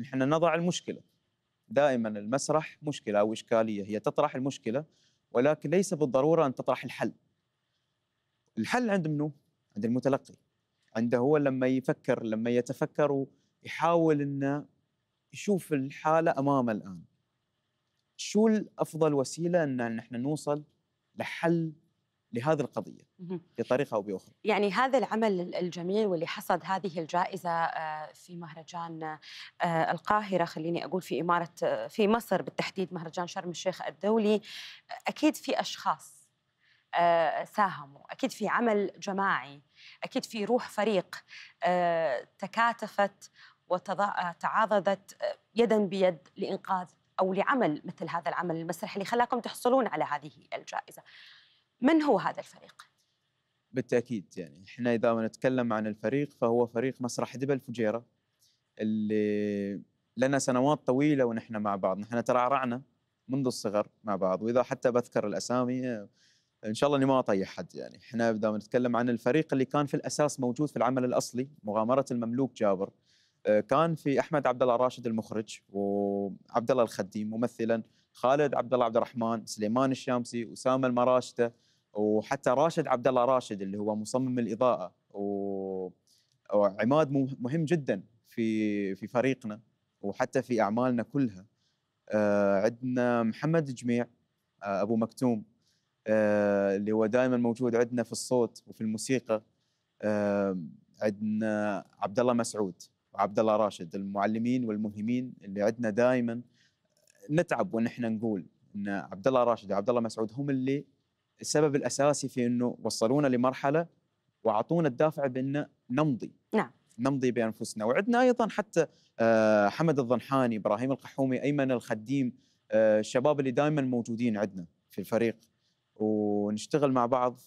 نحن نضع المشكله دائما المسرح مشكله او اشكاليه هي تطرح المشكله ولكن ليس بالضروره ان تطرح الحل الحل عند منو عند المتلقي عنده هو لما يفكر لما يتفكر ويحاول انه يشوف الحاله امامه الان شو الافضل وسيله ان نحن نوصل لحل لهذه القضيه بطريقه او باخرى. يعني هذا العمل الجميل واللي حصد هذه الجائزه آه، في مهرجان آه، القاهره خليني اقول في اماره آه، في مصر بالتحديد مهرجان شرم الشيخ الدولي اكيد في اشخاص ساهموا اكيد في عمل جماعي اكيد في روح فريق تكاتفت وتعاضدت يدا بيد لانقاذ أو لعمل مثل هذا العمل المسرحي اللي خلاكم تحصلون على هذه الجائزة من هو هذا الفريق؟ بالتأكيد يعني إحنا إذا نتكلم عن الفريق فهو فريق مسرح دبل فجيرة اللي لنا سنوات طويلة ونحن مع بعض نحن ترعرعنا منذ الصغر مع بعض وإذا حتى بذكر الأسامي ان شاء الله اني ما اطيح حد يعني احنا اذا نتكلم عن الفريق اللي كان في الاساس موجود في العمل الاصلي مغامره المملوك جابر آه، كان في احمد عبد الله راشد المخرج وعبد الله الخديم ممثلا خالد عبد الله عبد الرحمن سليمان الشامسي اسامه المراشده وحتى راشد عبد الله راشد اللي هو مصمم الاضاءه و... وعماد مهم جدا في في فريقنا وحتى في اعمالنا كلها آه، عندنا محمد جميع آه، ابو مكتوم اللي هو دائما موجود عندنا في الصوت وفي الموسيقى عندنا عبد الله مسعود وعبد الله راشد المعلمين والملهمين اللي عندنا دائما نتعب ونحن نقول ان عبد الله راشد وعبد الله مسعود هم اللي السبب الاساسي في انه وصلونا لمرحله واعطونا الدافع بان نمضي نعم نمضي بانفسنا وعندنا ايضا حتى آه، حمد الضنحاني ابراهيم القحومي ايمن الخديم آه، الشباب اللي دائما موجودين عندنا في الفريق ونشتغل مع بعض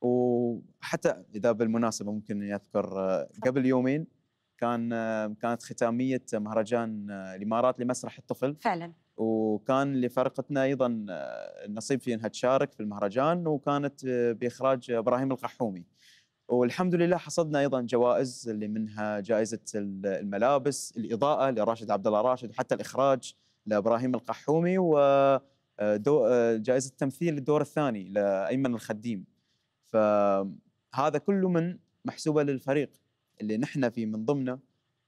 وحتى اذا بالمناسبه ممكن اذكر آه، قبل يومين كان كانت ختاميه مهرجان آه، الامارات لمسرح الطفل فعلا وكان لفرقتنا ايضا آه، النصيب في انها تشارك في المهرجان وكانت آه، باخراج ابراهيم القحومي والحمد لله حصدنا ايضا جوائز اللي منها جائزه الملابس الاضاءه لراشد عبد الله راشد وحتى الاخراج لابراهيم القحومي و جائزه التمثيل للدور الثاني لايمن الخديم فهذا كله من محسوبه للفريق اللي نحن في من ضمنه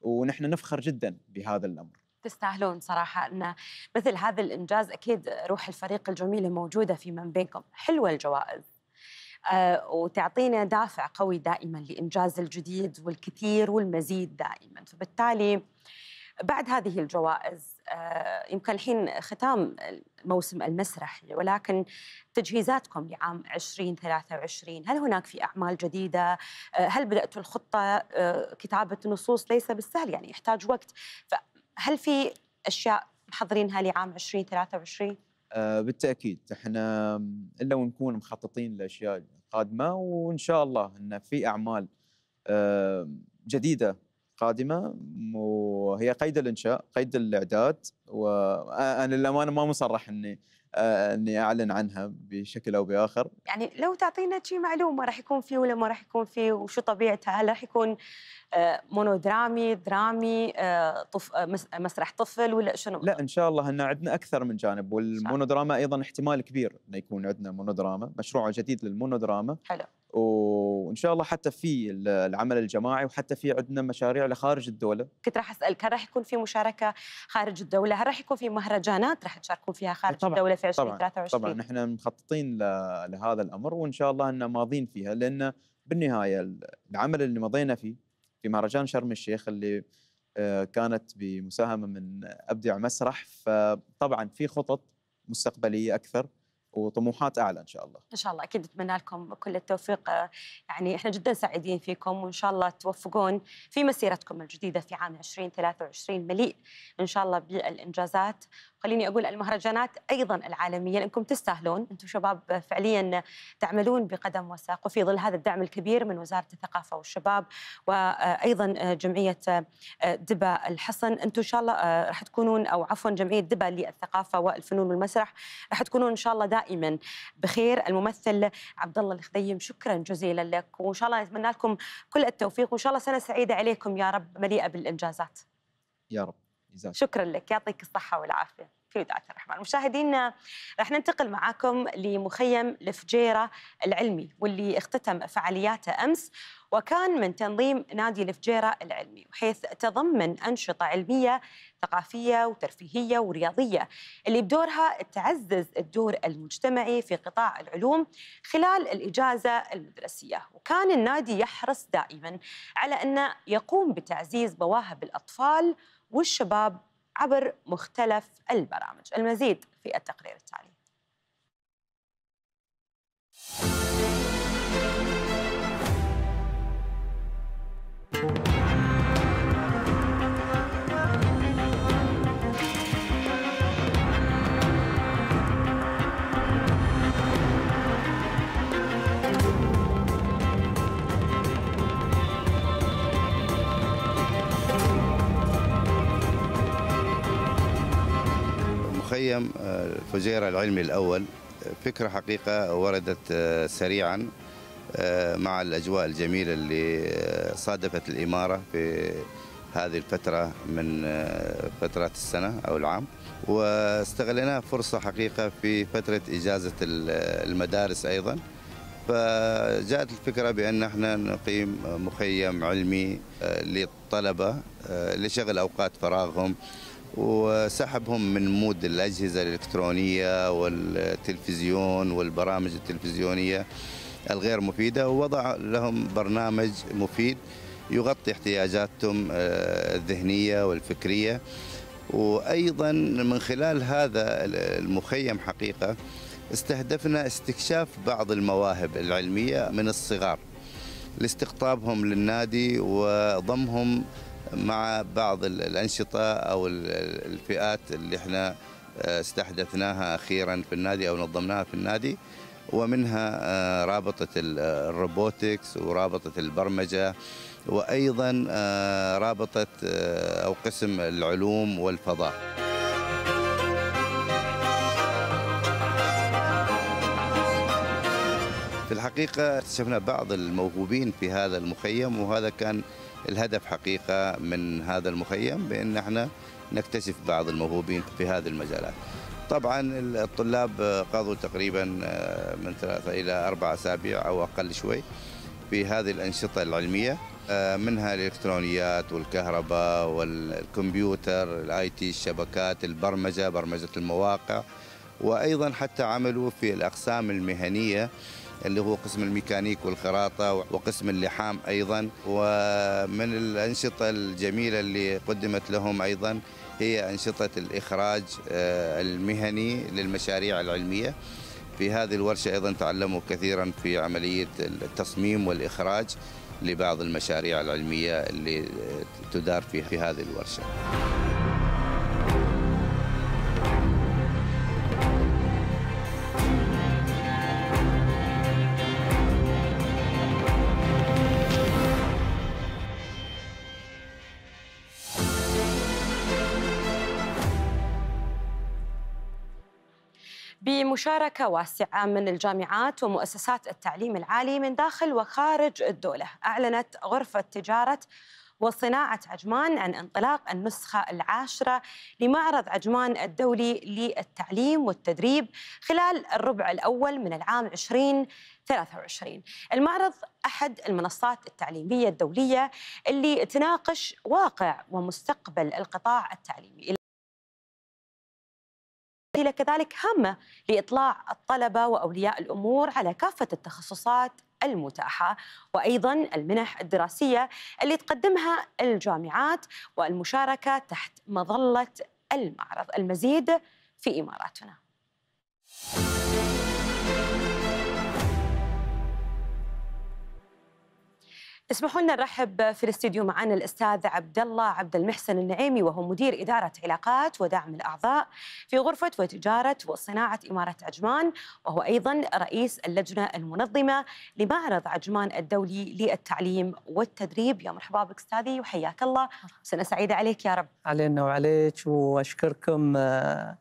ونحن نفخر جدا بهذا الامر تستاهلون صراحه ان مثل هذا الانجاز اكيد روح الفريق الجميله موجوده في من بينكم حلوه الجوائز أه وتعطينا دافع قوي دائما لانجاز الجديد والكثير والمزيد دائما فبالتالي بعد هذه الجوائز آه، يمكن الحين ختام موسم المسرح ولكن تجهيزاتكم لعام 2023 هل هناك في أعمال جديدة آه، هل بدأتوا الخطة آه، كتابة النصوص ليس بالسهل يعني يحتاج وقت فهل في أشياء محضرينها لعام 2023 بالتاكيد احنا الا ونكون مخططين لاشياء قادمه وان شاء الله ان في اعمال جديده قادمه وهي قيد الانشاء قيد الاعداد وانا للامانه ما مصرح اني اني اعلن عنها بشكل او باخر يعني لو تعطينا شيء معلومه راح يكون فيه ولا ما راح يكون فيه وشو طبيعتها هل راح يكون مونودرامي درامي طف... مسرح طفل ولا شنو لا ان شاء الله ان عندنا اكثر من جانب والمونودراما ايضا احتمال كبير انه يكون عندنا مونودراما مشروع جديد للمونودراما حلو وان شاء الله حتى في العمل الجماعي وحتى في عندنا مشاريع لخارج الدوله كنت راح اسالك هل راح يكون في مشاركه خارج الدوله هل راح يكون في مهرجانات راح تشاركون فيها خارج طبعًا الدوله في 2023 طبعا نحن مخططين لهذا الامر وان شاء الله ان ماضين فيها لان بالنهايه العمل اللي مضينا فيه في مهرجان شرم الشيخ اللي آه، كانت بمساهمه من ابدع مسرح فطبعا في خطط مستقبليه اكثر وطموحات اعلى ان شاء الله. ان شاء الله اكيد اتمنى لكم كل التوفيق آه، يعني احنا جدا سعيدين فيكم وان شاء الله توفقون في مسيرتكم الجديده في عام 2023 مليء ان شاء الله بالانجازات خليني اقول المهرجانات ايضا العالميه لانكم تستاهلون انتم شباب فعليا تعملون بقدم وساق وفي ظل هذا الدعم الكبير من وزاره الثقافه والشباب وايضا آه، جمعيه آه، دبا الحصن انتم ان شاء الله راح تكونون او عفوا جمعيه دبا للثقافه والفنون والمسرح راح تكونون ان شاء الله دائما دائما بخير الممثل عبد الله الخديم شكرا جزيلا لك وان شاء الله نتمنى لكم كل التوفيق وان شاء الله سنه سعيده عليكم يا رب مليئه بالانجازات يا رب جزاك. شكرا لك يعطيك الصحه والعافيه في وداعة الرحمن مشاهدينا راح ننتقل معاكم لمخيم الفجيرة العلمي واللي اختتم فعالياته أمس وكان من تنظيم نادي الفجيرة العلمي وحيث تضمن أنشطة علمية ثقافية وترفيهية ورياضية اللي بدورها تعزز الدور المجتمعي في قطاع العلوم خلال الإجازة المدرسية وكان النادي يحرص دائما على أنه يقوم بتعزيز مواهب الأطفال والشباب عبر مختلف البرامج المزيد في التقرير التالي مخيم آه، الفجيرة العلمي الأول فكرة حقيقة وردت آه، سريعا آه، مع الأجواء الجميلة اللي صادفت الإمارة في هذه الفترة من فترات السنة أو العام واستغلناها فرصة حقيقة في فترة إجازة المدارس أيضا فجاءت الفكرة بأن احنا نقيم مخيم علمي للطلبة لشغل أوقات فراغهم وسحبهم من مود الأجهزة الإلكترونية والتلفزيون والبرامج التلفزيونية الغير مفيدة ووضع لهم برنامج مفيد يغطي احتياجاتهم آه، الذهنية والفكرية وأيضا من خلال هذا المخيم حقيقة استهدفنا استكشاف بعض المواهب العلمية من الصغار لاستقطابهم للنادي وضمهم مع بعض الأنشطة أو الفئات اللي احنا آه، استحدثناها أخيرا في النادي أو نظمناها في النادي ومنها آه، رابطة الروبوتكس ورابطة البرمجة وأيضا آه، رابطة أو قسم العلوم والفضاء في الحقيقة اكتشفنا بعض الموهوبين في هذا المخيم وهذا كان الهدف حقيقة من هذا المخيم بأن احنا نكتشف بعض الموهوبين في هذه المجالات طبعا الطلاب قضوا تقريبا آه، من ثلاثة إلى أربع أسابيع أو أقل شوي في هذه الأنشطة العلمية آه، منها الإلكترونيات والكهرباء والكمبيوتر الاي تي الشبكات البرمجة برمجة المواقع وأيضا حتى عملوا في الأقسام المهنية اللي هو قسم الميكانيك والخراطة وقسم اللحام أيضا ومن الأنشطة الجميلة اللي قدمت لهم أيضا هي أنشطة الإخراج آه، المهني للمشاريع العلمية في هذه الورشة أيضا تعلموا كثيرا في عملية التصميم والإخراج لبعض المشاريع العلمية اللي آه، تدار في هذه الورشة مشاركة واسعة من الجامعات ومؤسسات التعليم العالي من داخل وخارج الدولة أعلنت غرفة تجارة وصناعة عجمان عن انطلاق النسخة العاشرة لمعرض عجمان الدولي للتعليم والتدريب خلال الربع الأول من العام 2023 المعرض أحد المنصات التعليمية الدولية اللي تناقش واقع ومستقبل القطاع التعليمي هي كذلك هامة لإطلاع الطلبة وأولياء الأمور على كافة التخصصات المتاحة وأيضا المنح الدراسية اللي تقدمها الجامعات والمشاركة تحت مظلة المعرض المزيد في إماراتنا اسمحوا لنا نرحب في الاستديو معنا الاستاذ عبد الله عبد المحسن النعيمي وهو مدير اداره علاقات ودعم الاعضاء في غرفه وتجاره وصناعه اماره عجمان وهو ايضا رئيس اللجنه المنظمه لمعرض عجمان الدولي للتعليم والتدريب يا مرحبا بك استاذي وحياك الله سنه سعيده عليك يا رب علينا وعليك واشكركم آه،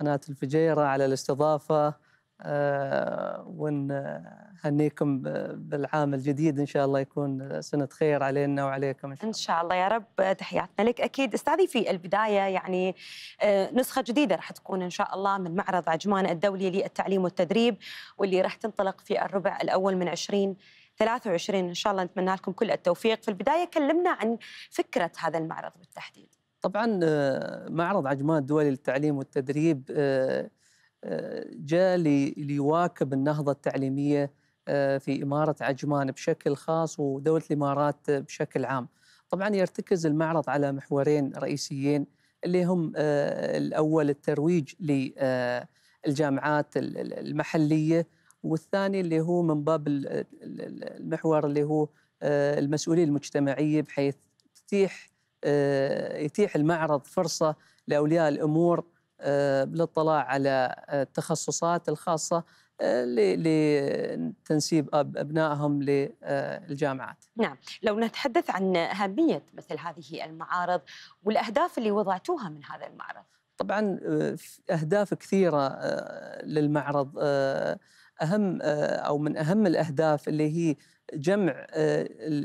قناه الفجيره على الاستضافه آه، ونهنيكم بالعام الجديد ان شاء الله يكون سنه خير علينا وعليكم ان شاء الله, إن شاء الله يا رب تحياتنا لك اكيد استاذي في البدايه يعني آه، نسخه جديده راح تكون ان شاء الله من معرض عجمان الدولي للتعليم والتدريب واللي راح تنطلق في الربع الاول من 20 23 ان شاء الله نتمنى لكم كل التوفيق في البدايه كلمنا عن فكره هذا المعرض بالتحديد طبعا آه، معرض عجمان الدولي للتعليم والتدريب جاء ليواكب النهضة التعليمية آه، في إمارة عجمان بشكل خاص ودولة الإمارات بشكل عام طبعا يرتكز المعرض على محورين رئيسيين اللي هم آه، الأول الترويج للجامعات آه، المحلية والثاني اللي هو من باب المحور اللي هو المسؤولية المجتمعية بحيث تتيح يتيح المعرض فرصة لأولياء الأمور للاطلاع آه، على التخصصات الخاصه آه، لتنسيب ابنائهم للجامعات. آه، نعم، لو نتحدث عن اهميه مثل هذه المعارض والاهداف اللي وضعتوها من هذا المعرض. طبعا اهداف كثيره للمعرض اهم او من اهم الاهداف اللي هي جمع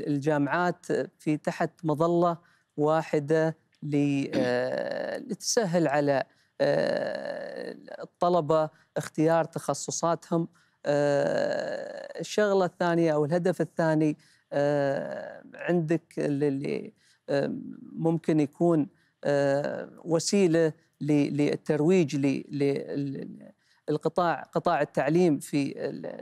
الجامعات في تحت مظله واحده لتسهل على آه، الطلبه اختيار تخصصاتهم آه، الشغله الثانيه او الهدف الثاني آه، عندك اللي ممكن يكون وسيله للترويج القطاع قطاع التعليم في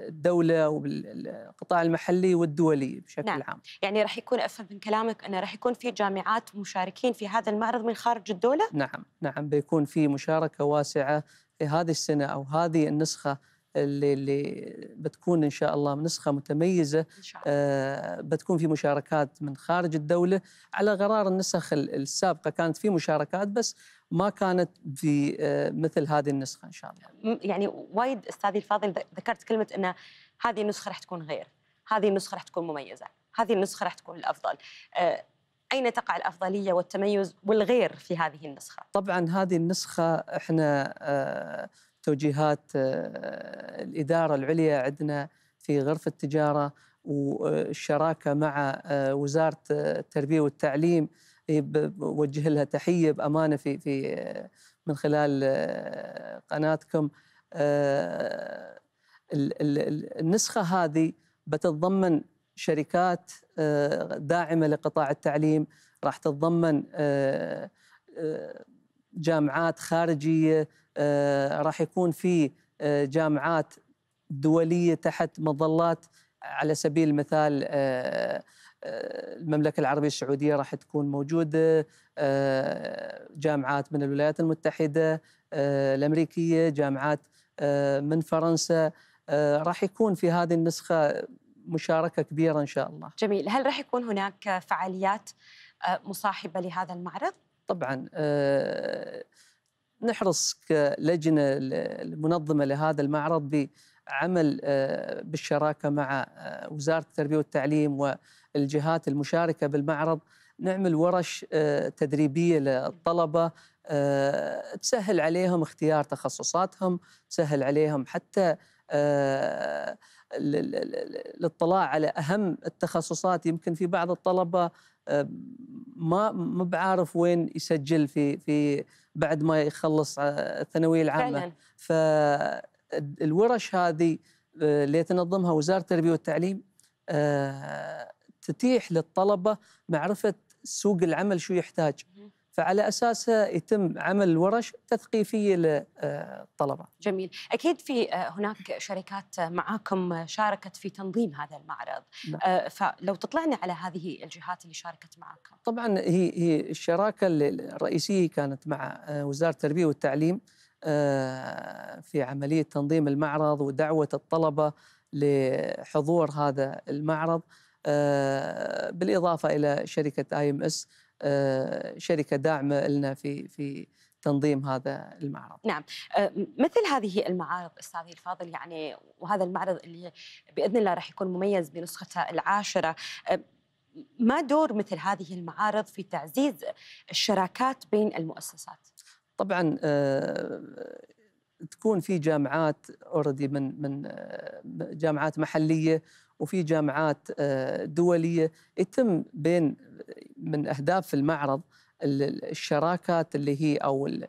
الدوله والقطاع المحلي والدولي بشكل نعم. عام يعني راح يكون افهم من كلامك انه راح يكون في جامعات مشاركين في هذا المعرض من خارج الدوله نعم نعم بيكون في مشاركه واسعه هذه السنه او هذه النسخه اللي, اللي بتكون ان شاء الله نسخه متميزه إن شاء الله. آه بتكون في مشاركات من خارج الدوله على غرار النسخ السابقه كانت في مشاركات بس ما كانت في آه مثل هذه النسخه ان شاء الله. يعني وايد استاذي الفاضل ذكرت كلمه ان هذه النسخه راح تكون غير، هذه النسخه راح تكون مميزه، هذه النسخه راح تكون الافضل. آه أين تقع الأفضلية والتميز والغير في هذه النسخة؟ طبعا هذه النسخة احنا آه توجيهات آه، الإدارة العليا عندنا في غرفة التجارة والشراكة مع آه، وزارة آه، التربية والتعليم بوجه لها تحية بأمانة في في من خلال قناتكم النسخة هذه بتتضمن شركات داعمة لقطاع التعليم راح تتضمن جامعات خارجيه آه، راح يكون في آه، جامعات دوليه تحت مظلات على سبيل المثال آه، المملكه العربيه السعوديه راح تكون موجوده جامعات من الولايات المتحده الامريكيه جامعات من فرنسا راح يكون في هذه النسخه مشاركه كبيره ان شاء الله. جميل، هل راح يكون هناك فعاليات مصاحبه لهذا المعرض؟ طبعا آه، نحرص كلجنه المنظمه لهذا المعرض بعمل آه، بالشراكه مع آه، وزاره التربيه والتعليم والجهات المشاركه بالمعرض نعمل ورش تدريبيه للطلبه تسهل عليهم اختيار تخصصاتهم، تسهل عليهم حتى الاطلاع على اهم التخصصات يمكن في بعض الطلبه ما ما بعارف وين يسجل في في بعد ما يخلص الثانويه العامه فالورش هذه آه، اللي تنظمها وزاره التربيه والتعليم آه، تتيح للطلبه معرفه سوق العمل شو يحتاج فعلى اساسها يتم عمل ورش تثقيفيه للطلبه. جميل، اكيد في آه، هناك شركات معاكم شاركت في تنظيم هذا المعرض، نعم. آه، فلو تطلعنا على هذه الجهات اللي شاركت معاكم. طبعا هي هي الشراكه الرئيسيه كانت مع آه، وزاره التربيه والتعليم في عمليه تنظيم المعرض ودعوه الطلبه لحضور هذا المعرض بالاضافه الى شركه اي ام اس آه، شركه داعمه لنا في في تنظيم هذا المعرض. نعم، آه، مثل هذه المعارض استاذي الفاضل يعني وهذا المعرض اللي باذن الله راح يكون مميز بنسخته العاشره آه، ما دور مثل هذه المعارض في تعزيز الشراكات بين المؤسسات؟ طبعا تكون في جامعات اوريدي من من جامعات محليه وفي جامعات آه، دوليه يتم بين من اهداف المعرض الشراكات اللي هي او الـ الـ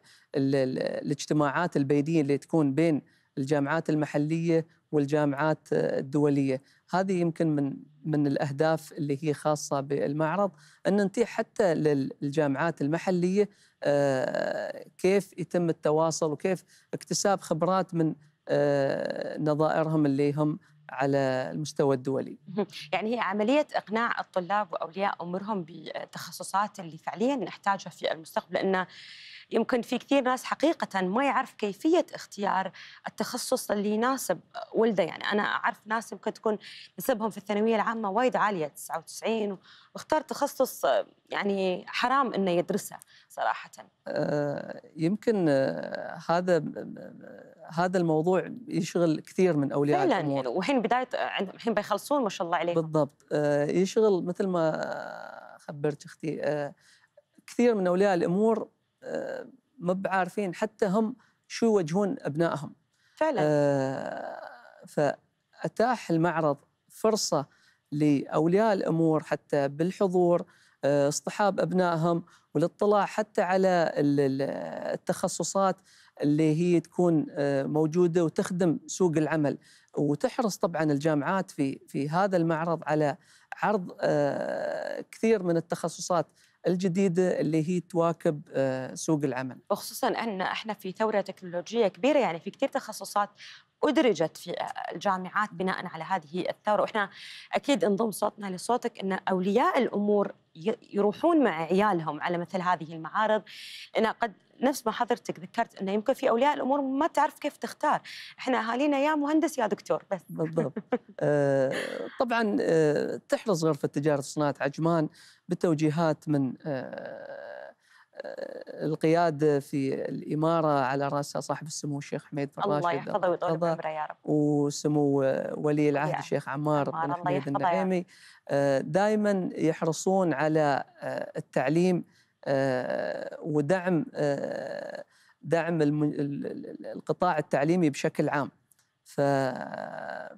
الـ الاجتماعات البيدية اللي تكون بين الجامعات المحليه والجامعات آه، الدوليه، هذه يمكن من من الاهداف اللي هي خاصه بالمعرض ان نتيح حتى للجامعات المحليه آه، كيف يتم التواصل وكيف اكتساب خبرات من نظائرهم اللي هم على المستوى الدولي يعني هي عملية إقناع الطلاب وأولياء أمورهم بالتخصصات اللي فعليا نحتاجها في المستقبل لأنه يمكن في كثير ناس حقيقة ما يعرف كيفية اختيار التخصص اللي يناسب ولده يعني أنا أعرف ناس يمكن تكون نسبهم في الثانوية العامة وايد عالية 99 واختار تخصص يعني حرام إنه يدرسه صراحة آه، يمكن آه، هذا آه، هذا الموضوع يشغل كثير من أولياء فعلا الأمور يعني وحين بداية الحين بيخلصون ما شاء الله عليهم بالضبط يشغل مثل ما خبرت أختي كثير من أولياء الأمور آه، ما بعارفين حتى هم شو يوجهون ابنائهم فعلا آه، فاتاح المعرض فرصه لاولياء الامور حتى بالحضور آه، اصطحاب ابنائهم والاطلاع حتى على التخصصات اللي هي تكون موجوده وتخدم سوق العمل وتحرص طبعا الجامعات في في هذا المعرض على عرض كثير من التخصصات الجديده اللي هي تواكب آه، سوق العمل. وخصوصا ان احنا في ثوره تكنولوجيه كبيره يعني في كثير تخصصات أدرجت في الجامعات بناء على هذه الثورة وإحنا أكيد انضم صوتنا لصوتك أن أولياء الأمور يروحون مع عيالهم على مثل هذه المعارض أنا قد نفس ما حضرتك ذكرت انه يمكن في اولياء الامور ما تعرف كيف تختار، احنا اهالينا يا مهندس يا دكتور بس بالضبط. آه طبعا آه تحرص غرفه تجاره صناعه عجمان بتوجيهات من آه القياده في الاماره على راسها صاحب السمو الشيخ حميد بن راشد الله يحفظه ويطول بعمره يا رب وسمو ولي العهد يا. الشيخ عمار بن حميد النعيمي آه، دائما يحرصون على آه، التعليم آه، ودعم دعم القطاع التعليمي بشكل عام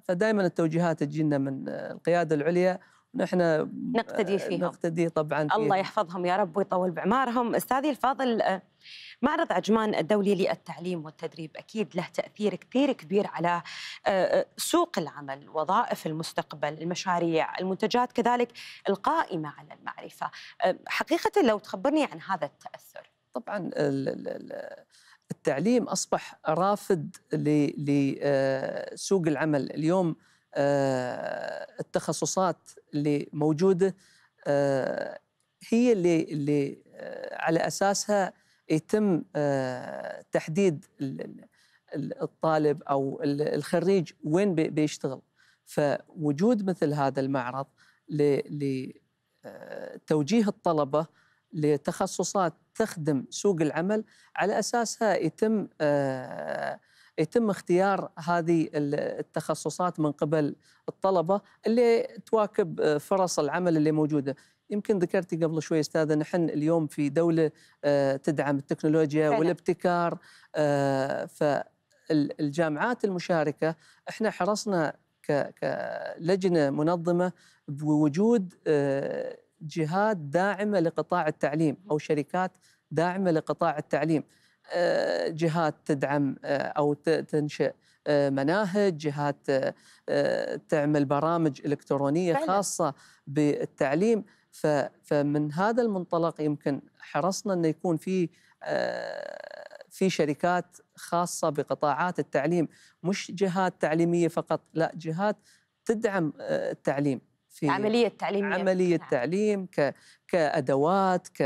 فدائما التوجيهات تجينا من القياده العليا نحن نقتدي آه، فيهم نقتدي طبعا فيه. الله يحفظهم يا رب ويطول بعمارهم استاذي الفاضل آه، معرض عجمان الدولي للتعليم والتدريب اكيد له تاثير كثير كبير على آه، سوق العمل، وظائف المستقبل، المشاريع، المنتجات كذلك القائمه على المعرفه، حقيقه لو تخبرني عن هذا التاثر. طبعا التعليم اصبح رافد لسوق العمل، اليوم آه، التخصصات اللي موجوده آه، هي اللي اللي آه، على اساسها يتم تحديد الطالب او الخريج وين بيشتغل فوجود مثل هذا المعرض لتوجيه الطلبه لتخصصات تخدم سوق العمل على اساسها يتم يتم اختيار هذه التخصصات من قبل الطلبه اللي تواكب فرص العمل اللي موجوده يمكن ذكرتي قبل شوي استاذه نحن اليوم في دوله آه، تدعم التكنولوجيا فعلا. والابتكار آه، فالجامعات المشاركه احنا حرصنا كلجنه منظمه بوجود آه، جهات داعمه لقطاع التعليم او شركات داعمه لقطاع التعليم آه، جهات تدعم آه، او تنشئ آه، مناهج جهات تعمل برامج الكترونيه خاصه بالتعليم فمن هذا المنطلق يمكن حرصنا انه يكون في في شركات خاصه بقطاعات التعليم مش جهات تعليميه فقط لا جهات تدعم التعليم في عمليه تعليميه عمليه نعم. تعليم كادوات ك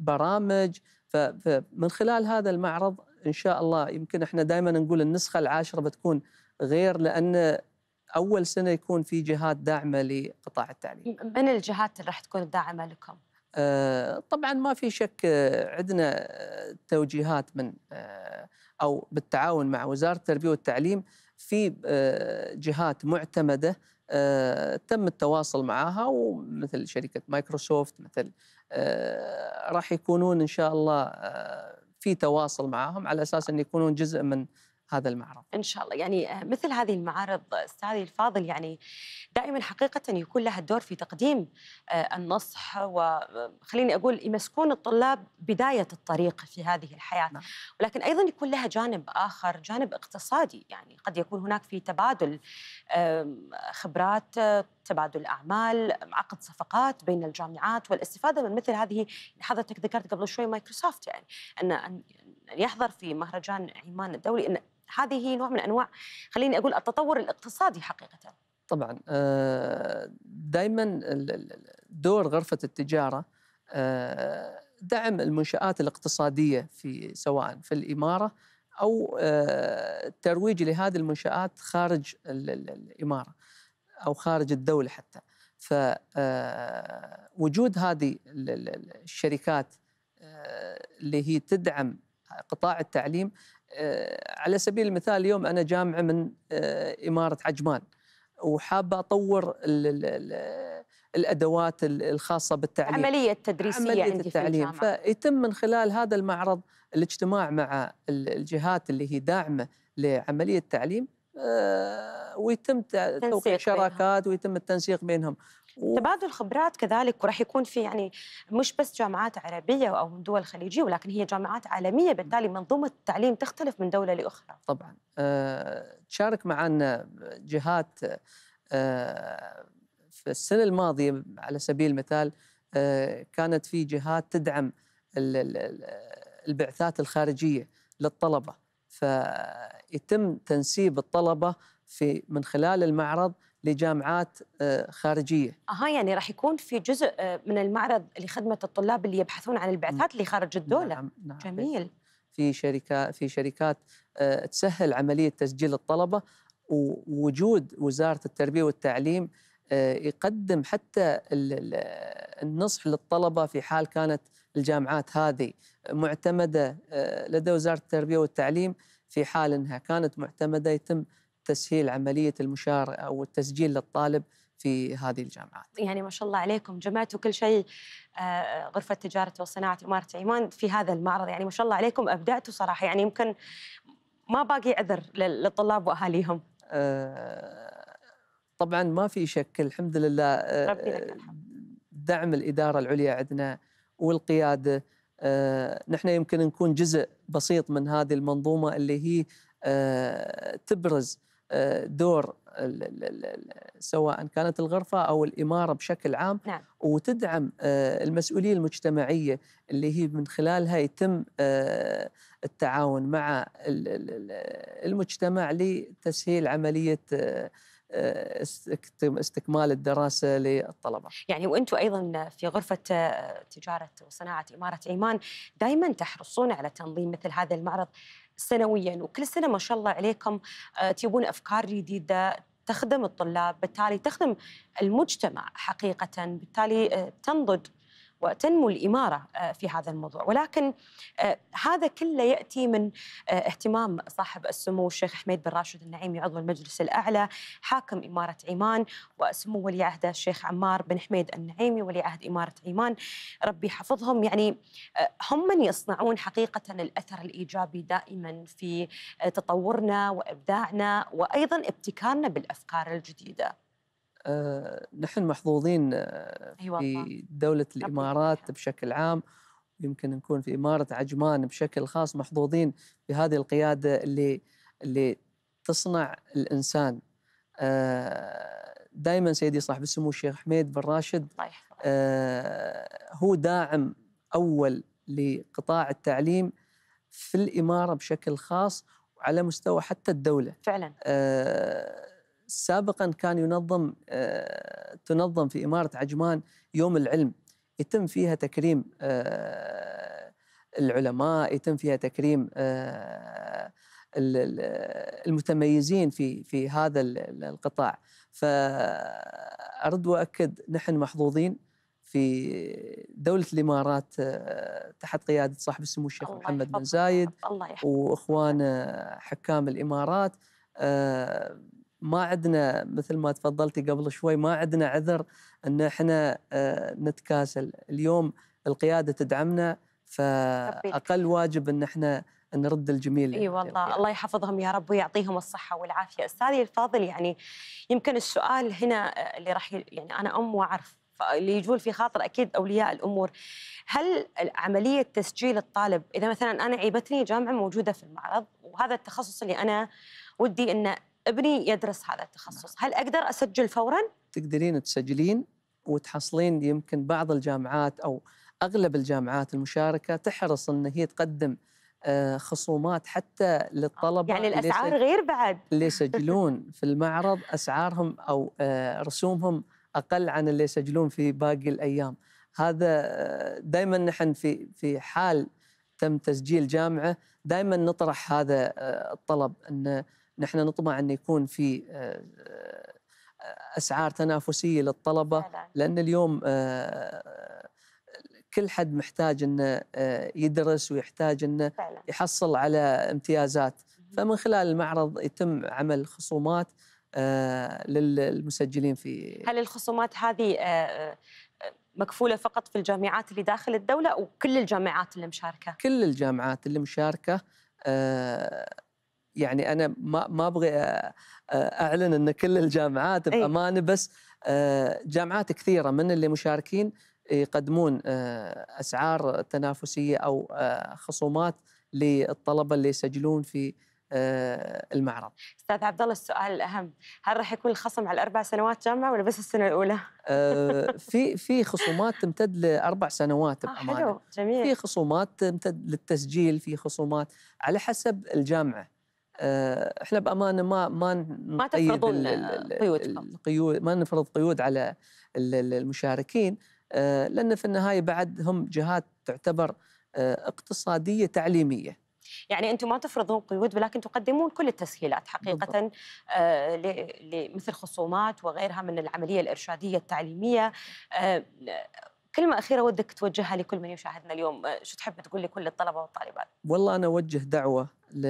برامج فمن خلال هذا المعرض ان شاء الله يمكن احنا دائما نقول النسخه العاشره بتكون غير لان اول سنه يكون في جهات داعمه لقطاع التعليم. من الجهات اللي راح تكون داعمه لكم؟ آه، طبعا ما في شك آه، عندنا آه، توجيهات من او بالتعاون مع وزاره التربيه والتعليم في جهات معتمده تم التواصل معها ومثل شركه مايكروسوفت مثل آه، راح يكونون ان شاء الله آه، في تواصل معهم على اساس ان يكونون جزء من هذا المعرض ان شاء الله يعني آه، مثل هذه المعارض آه، استاذي الفاضل يعني دائما حقيقه يكون لها دور في تقديم آه، النصح وخليني اقول يمسكون الطلاب بدايه الطريق في هذه الحياه نعم. ولكن ايضا يكون لها جانب اخر جانب اقتصادي يعني قد يكون هناك في تبادل خبرات تبادل اعمال عقد صفقات بين الجامعات والاستفاده من مثل هذه حضرتك ذكرت قبل شوي مايكروسوفت يعني ان ان يحضر في مهرجان عمان الدولي ان هذه نوع من انواع خليني اقول التطور الاقتصادي حقيقه طبعا آه، دائما دور غرفه التجاره آه، دعم المنشآت الاقتصادية في سواء في الإمارة أو الترويج آه، لهذه المنشآت خارج الإمارة أو خارج الدولة حتى فوجود هذه الشركات اللي هي تدعم قطاع التعليم آه، على سبيل المثال اليوم انا جامعه من آه، اماره عجمان وحابه اطور الـ الـ الادوات الخاصه بالتعليم عمليه تدريسيه عمليه عندي التعليم في فيتم من خلال هذا المعرض الاجتماع مع الجهات اللي هي داعمه لعمليه التعليم آه، ويتم توقيع شراكات ويتم التنسيق بينهم تبادل خبرات كذلك وراح يكون في يعني مش بس جامعات عربيه او من دول خليجيه ولكن هي جامعات عالميه بالتالي منظومه التعليم تختلف من دوله لاخرى. طبعا آه، تشارك معنا جهات آه، في السنه الماضيه على سبيل المثال آه، كانت في جهات تدعم البعثات الخارجيه للطلبه فيتم تنسيب الطلبه في من خلال المعرض لجامعات آه، خارجيه. اها يعني راح يكون في جزء آه، من المعرض لخدمه الطلاب اللي يبحثون عن البعثات اللي نعم، خارج الدوله. نعم نعم جميل. في شركات في شركات آه، تسهل عمليه تسجيل الطلبه ووجود وزاره التربيه والتعليم يقدم حتى النصح للطلبه في حال كانت الجامعات هذه معتمده لدى وزاره التربيه والتعليم في حال انها كانت معتمده يتم تسهيل عمليه المشار او التسجيل للطالب في هذه الجامعات يعني ما شاء الله عليكم جمعتوا كل شيء آه، غرفة تجارة وصناعة إمارة عمان في هذا المعرض يعني ما شاء الله عليكم أبدعتوا صراحة يعني يمكن ما باقي عذر للطلاب وأهاليهم آه، طبعا ما في شك الحمد لله آه، دعم الإدارة العليا عندنا والقيادة نحن يمكن نكون جزء بسيط من هذه المنظومة اللي هي تبرز دور سواء كانت الغرفه او الاماره بشكل عام نعم. وتدعم آه، المسؤوليه المجتمعيه اللي هي من خلالها يتم آه، التعاون مع المجتمع لتسهيل عمليه آه، استكمال الدراسه للطلبه. يعني وانتم ايضا في غرفه تجاره وصناعه اماره ايمان دائما تحرصون على تنظيم مثل هذا المعرض سنويا وكل سنه ما شاء الله عليكم آه، تجيبون افكار جديده تخدم الطلاب بالتالي تخدم المجتمع حقيقه بالتالي آه، تنضج وتنمو الإمارة آه، في هذا الموضوع ولكن آه، هذا كله يأتي من آه، اهتمام صاحب السمو الشيخ حميد بن راشد النعيمي عضو المجلس الأعلى حاكم إمارة عمان وسمو ولي عهد الشيخ عمار بن حميد النعيمي ولي عهد إمارة عمان ربي يحفظهم يعني هم من يصنعون حقيقة الأثر الإيجابي دائما في تطورنا وإبداعنا وأيضا ابتكارنا بالأفكار الجديدة آه، نحن محظوظين آه، أيوة، في دولة الإمارات بشكل عام يمكن نكون في إمارة عجمان بشكل خاص محظوظين بهذه القيادة اللي اللي تصنع الإنسان آه، دائما سيدي صاحب السمو الشيخ حميد بن راشد هو داعم أول لقطاع التعليم في الإمارة بشكل خاص وعلى مستوى حتى الدولة فعلا سابقا كان ينظم آه، تنظم في إمارة عجمان يوم العلم يتم فيها تكريم آه، العلماء يتم فيها تكريم آه، المتميزين في في هذا القطاع فأرد وأكد نحن محظوظين في دولة الإمارات تحت قيادة صاحب السمو الشيخ محمد بن زايد وإخوان حكام الإمارات ما عندنا مثل ما تفضلتي قبل شوي ما عندنا عذر ان احنا آه، نتكاسل اليوم القياده تدعمنا فاقل واجب ان احنا نرد الجميل اي والله الله يحفظهم يا رب ويعطيهم الصحه والعافيه استاذي الفاضل يعني يمكن السؤال هنا آه، اللي راح يعني انا ام واعرف اللي يجول في خاطر اكيد اولياء الامور هل عمليه تسجيل الطالب اذا مثلا انا عيبتني جامعه موجوده في المعرض وهذا التخصص اللي انا ودي ان ابني يدرس هذا التخصص هل اقدر اسجل فورا تقدرين تسجلين وتحصلين يمكن بعض الجامعات او اغلب الجامعات المشاركه تحرص ان هي تقدم آه، خصومات حتى للطلبه يعني الاسعار غير بعد اللي يسجلون في المعرض اسعارهم او آه، رسومهم اقل عن اللي يسجلون في باقي الايام هذا آه، دائما نحن في في حال تم تسجيل جامعه دائما نطرح هذا الطلب أنه نحن نطمع أن يكون في آه، أسعار تنافسية للطلبة لأن اليوم آه، كل حد محتاج أنه آه، يدرس ويحتاج أنه يحصل على امتيازات فمن خلال المعرض يتم عمل خصومات للمسجلين في هل الخصومات هذه مكفوله فقط في الجامعات اللي داخل الدوله وكل الجامعات اللي مشاركه؟ كل الجامعات اللي مشاركه يعني انا ما ما ابغي آه، آه، اعلن ان كل الجامعات بامانه بس آه، جامعات كثيره من اللي مشاركين يقدمون اسعار تنافسيه او خصومات للطلبه اللي يسجلون في المعرض. استاذ عبد الله السؤال الاهم، هل راح يكون الخصم على الاربع سنوات جامعه ولا بس السنه الاولى؟ في في خصومات تمتد لاربع سنوات بامانه. آه حلو جميل. في خصومات تمتد للتسجيل، في خصومات على حسب الجامعه. آه، احنا بامانه ما ما ما تفرضون قيودكم القيود ما نفرض قيود على المشاركين آه، لان في النهايه بعد هم جهات تعتبر آه، اقتصاديه تعليميه يعني انتم ما تفرضون قيود ولكن تقدمون كل التسهيلات حقيقه آه مثل خصومات وغيرها من العمليه الارشاديه التعليميه آه كلمة أخيرة ودك توجهها لكل من يشاهدنا اليوم شو تحب تقول لكل الطلبة والطالبات؟ والله أنا أوجه دعوة ل...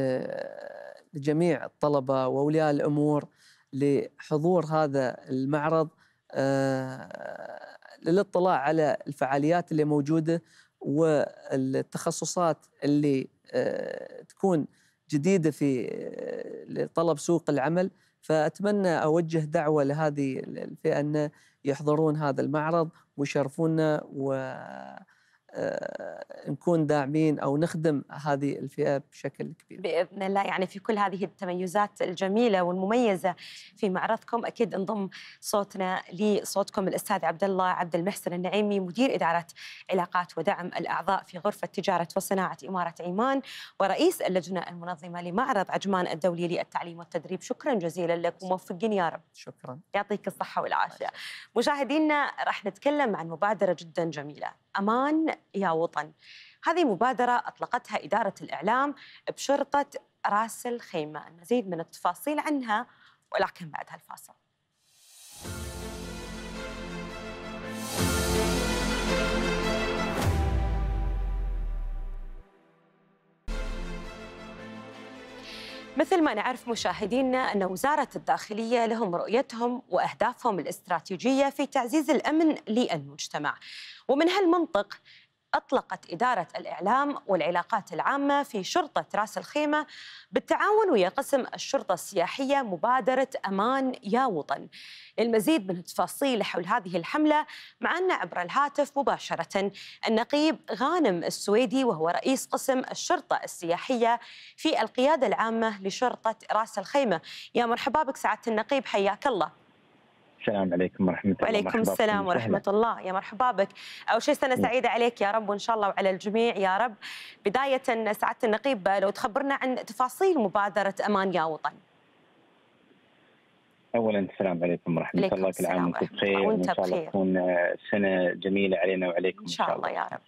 لجميع الطلبة وأولياء الأمور لحضور هذا المعرض آه، للاطلاع على الفعاليات اللي موجودة والتخصصات اللي آه، تكون جديدة في آه، طلب سوق العمل فأتمنى أوجه دعوة لهذه الفئة أن يحضرون هذا المعرض ويشرفونا و آه، نكون داعمين او نخدم هذه الفئه بشكل كبير. باذن الله يعني في كل هذه التميزات الجميله والمميزه في معرضكم اكيد انضم صوتنا لصوتكم الاستاذ عبد الله عبد المحسن النعيمي مدير اداره علاقات ودعم الاعضاء في غرفه تجاره وصناعه اماره عمان ورئيس اللجنه المنظمه لمعرض عجمان الدولي للتعليم والتدريب شكرا جزيلا لك وموفقين يا رب. شكرا. يعطيك الصحه والعافيه. مشاهدينا راح نتكلم عن مبادره جدا جميله. أمان يا وطن هذه مبادرة أطلقتها إدارة الإعلام بشرطة راس الخيمة المزيد من التفاصيل عنها ولكن بعد هالفاصل مثل ما نعرف مشاهدينا أن وزارة الداخلية لهم رؤيتهم وأهدافهم الاستراتيجية في تعزيز الأمن للمجتمع ومن هالمنطق أطلقت إدارة الإعلام والعلاقات العامة في شرطة راس الخيمة بالتعاون ويا قسم الشرطة السياحية مبادرة أمان يا وطن للمزيد من التفاصيل حول هذه الحملة معنا عبر الهاتف مباشرة النقيب غانم السويدي وهو رئيس قسم الشرطة السياحية في القيادة العامة لشرطة راس الخيمة يا مرحبا بك سعادة النقيب حياك الله السلام عليكم ورحمة الله وعليكم السلام ورحمة الله يا مرحبا بك أول شيء سنة نعم. سعيدة عليك يا رب وإن شاء الله وعلى الجميع يا رب بداية سعادة النقيب لو تخبرنا عن تفاصيل مبادرة أمان يا وطن اولا السلام عليكم ورحمه الله كل عام وانتم بخير وان شاء الله تكون سنه جميله علينا وعليكم ان شاء الله يا رب